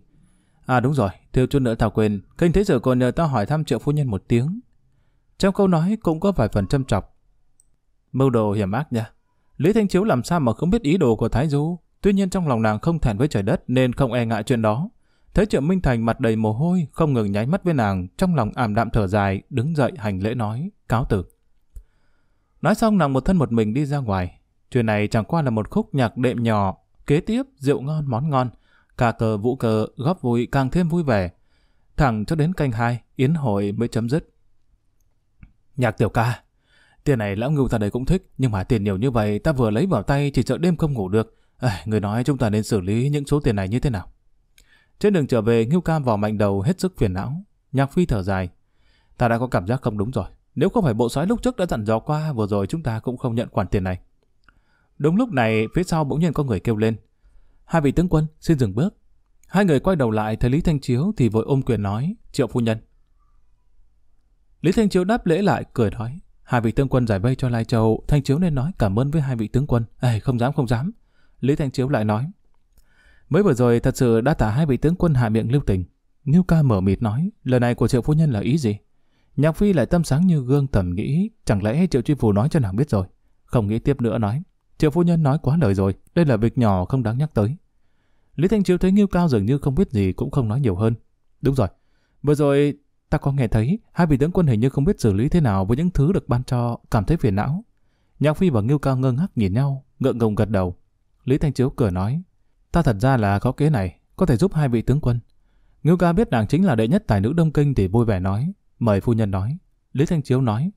À đúng rồi, thiếu chút nữa tao quên. Kinh thế giờ còn nhờ tao hỏi thăm triệu phu nhân một tiếng. Trong câu nói cũng có vài phần châm chọc. Mưu đồ hiểm ác nha. Lý Thanh Chiếu làm sao mà không biết ý đồ của Thái Du. Tuy nhiên trong lòng nàng không thẹn với trời đất nên không e ngại chuyện đó thế Triệu Minh Thành mặt đầy mồ hôi, không ngừng nháy mắt với nàng, trong lòng ảm đạm thở dài, đứng dậy hành lễ nói, cáo từ. Nói xong nàng một thân một mình đi ra ngoài. Chuyện này chẳng qua là một khúc nhạc đệm nhỏ, kế tiếp rượu ngon món ngon, cà cờ vũ cờ góp vui càng thêm vui vẻ. Thẳng cho đến canh hai, yến hội mới chấm dứt. Nhạc tiểu ca, tiền này lão ngưu ta đây cũng thích, nhưng mà tiền nhiều như vậy ta vừa lấy vào tay chỉ sợ đêm không ngủ được. À, người nói chúng ta nên xử lý những số tiền này như thế nào? Trên đường trở về, Ngưu Cam vò mạnh đầu hết sức phiền não. Nhạc Phi thở dài. Ta đã có cảm giác không đúng rồi. Nếu không phải bộ sói lúc trước đã dặn dò qua, vừa rồi chúng ta cũng không nhận khoản tiền này. Đúng lúc này, phía sau bỗng nhiên có người kêu lên. Hai vị tướng quân, xin dừng bước. Hai người quay đầu lại thấy Lý Thanh Chiếu thì vội ôm quyền nói, triệu phu nhân. Lý Thanh Chiếu đáp lễ lại, cười nói. Hai vị tướng quân giải vây cho Lai Châu, Thanh Chiếu nên nói cảm ơn với hai vị tướng quân. Ê, không dám không dám. Lý Thanh Chiếu lại nói. Mới vừa rồi thật sự đã thả hai vị tướng quân hạ miệng lưu tình. Ngưu ca mở mịt nói, lời này của triệu phu nhân là ý gì? Nhạc phi lại tâm sáng như gương tầm nghĩ, chẳng lẽ triệu truy phù nói cho nàng biết rồi. Không nghĩ tiếp nữa nói, triệu phu nhân nói quá lời rồi, đây là việc nhỏ không đáng nhắc tới. Lý Thanh Chiếu thấy Ngưu Cao dường như không biết gì cũng không nói nhiều hơn. Đúng rồi, vừa rồi ta có nghe thấy hai vị tướng quân hình như không biết xử lý thế nào với những thứ được ban cho, cảm thấy phiền não. Nhạc Phi và Ngưu Cao ngơ ngác nhìn nhau, ngượng ngùng gật đầu. Lý Thanh Chiếu cười nói, Ta thật ra là có kế này, có thể giúp hai vị tướng quân. Ngưu ca biết nàng chính là đệ nhất tài nữ Đông Kinh thì vui vẻ nói. Mời phu nhân nói. Lý Thanh Chiếu nói.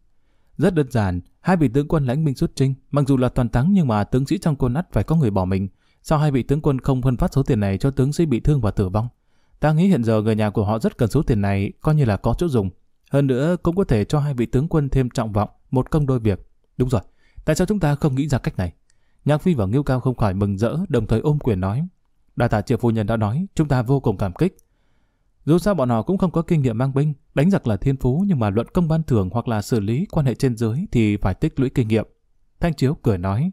Rất đơn giản, hai vị tướng quân lãnh binh xuất trinh, mặc dù là toàn thắng nhưng mà tướng sĩ trong quân ắt phải có người bỏ mình. Sao hai vị tướng quân không phân phát số tiền này cho tướng sĩ bị thương và tử vong? Ta nghĩ hiện giờ người nhà của họ rất cần số tiền này, coi như là có chỗ dùng. Hơn nữa cũng có thể cho hai vị tướng quân thêm trọng vọng, một công đôi việc. Đúng rồi, tại sao chúng ta không nghĩ ra cách này? Nhạc Phi và Ngưu Cao không khỏi mừng rỡ, đồng thời ôm quyền nói. Đà tạ triệu phu nhân đã nói, chúng ta vô cùng cảm kích. Dù sao bọn họ cũng không có kinh nghiệm mang binh, đánh giặc là thiên phú nhưng mà luận công ban thưởng hoặc là xử lý quan hệ trên dưới thì phải tích lũy kinh nghiệm. Thanh Chiếu cười nói.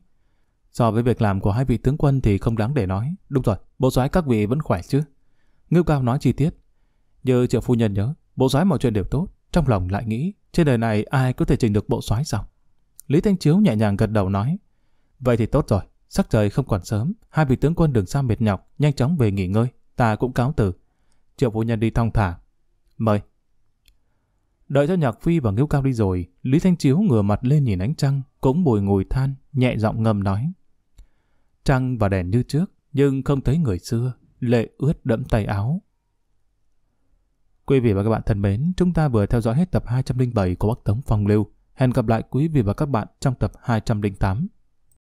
So với việc làm của hai vị tướng quân thì không đáng để nói. Đúng rồi, bộ soái các vị vẫn khỏe chứ? Ngưu Cao nói chi tiết. Như triệu phu nhân nhớ, bộ soái mọi chuyện đều tốt. Trong lòng lại nghĩ, trên đời này ai có thể trình được bộ soái sao? Lý Thanh Chiếu nhẹ nhàng gật đầu nói. Vậy thì tốt rồi, sắc trời không còn sớm, hai vị tướng quân đường xa mệt nhọc, nhanh chóng về nghỉ ngơi, ta cũng cáo từ. Triệu vô nhân đi thong thả. Mời. Đợi cho nhạc phi và nghiêu cao đi rồi, Lý Thanh Chiếu ngửa mặt lên nhìn ánh trăng, cũng bồi ngồi than, nhẹ giọng ngầm nói. Trăng và đèn như trước, nhưng không thấy người xưa, lệ ướt đẫm tay áo. Quý vị và các bạn thân mến, chúng ta vừa theo dõi hết tập 207 của Bắc Tống Phong Lưu. Hẹn gặp lại quý vị và các bạn trong tập 208.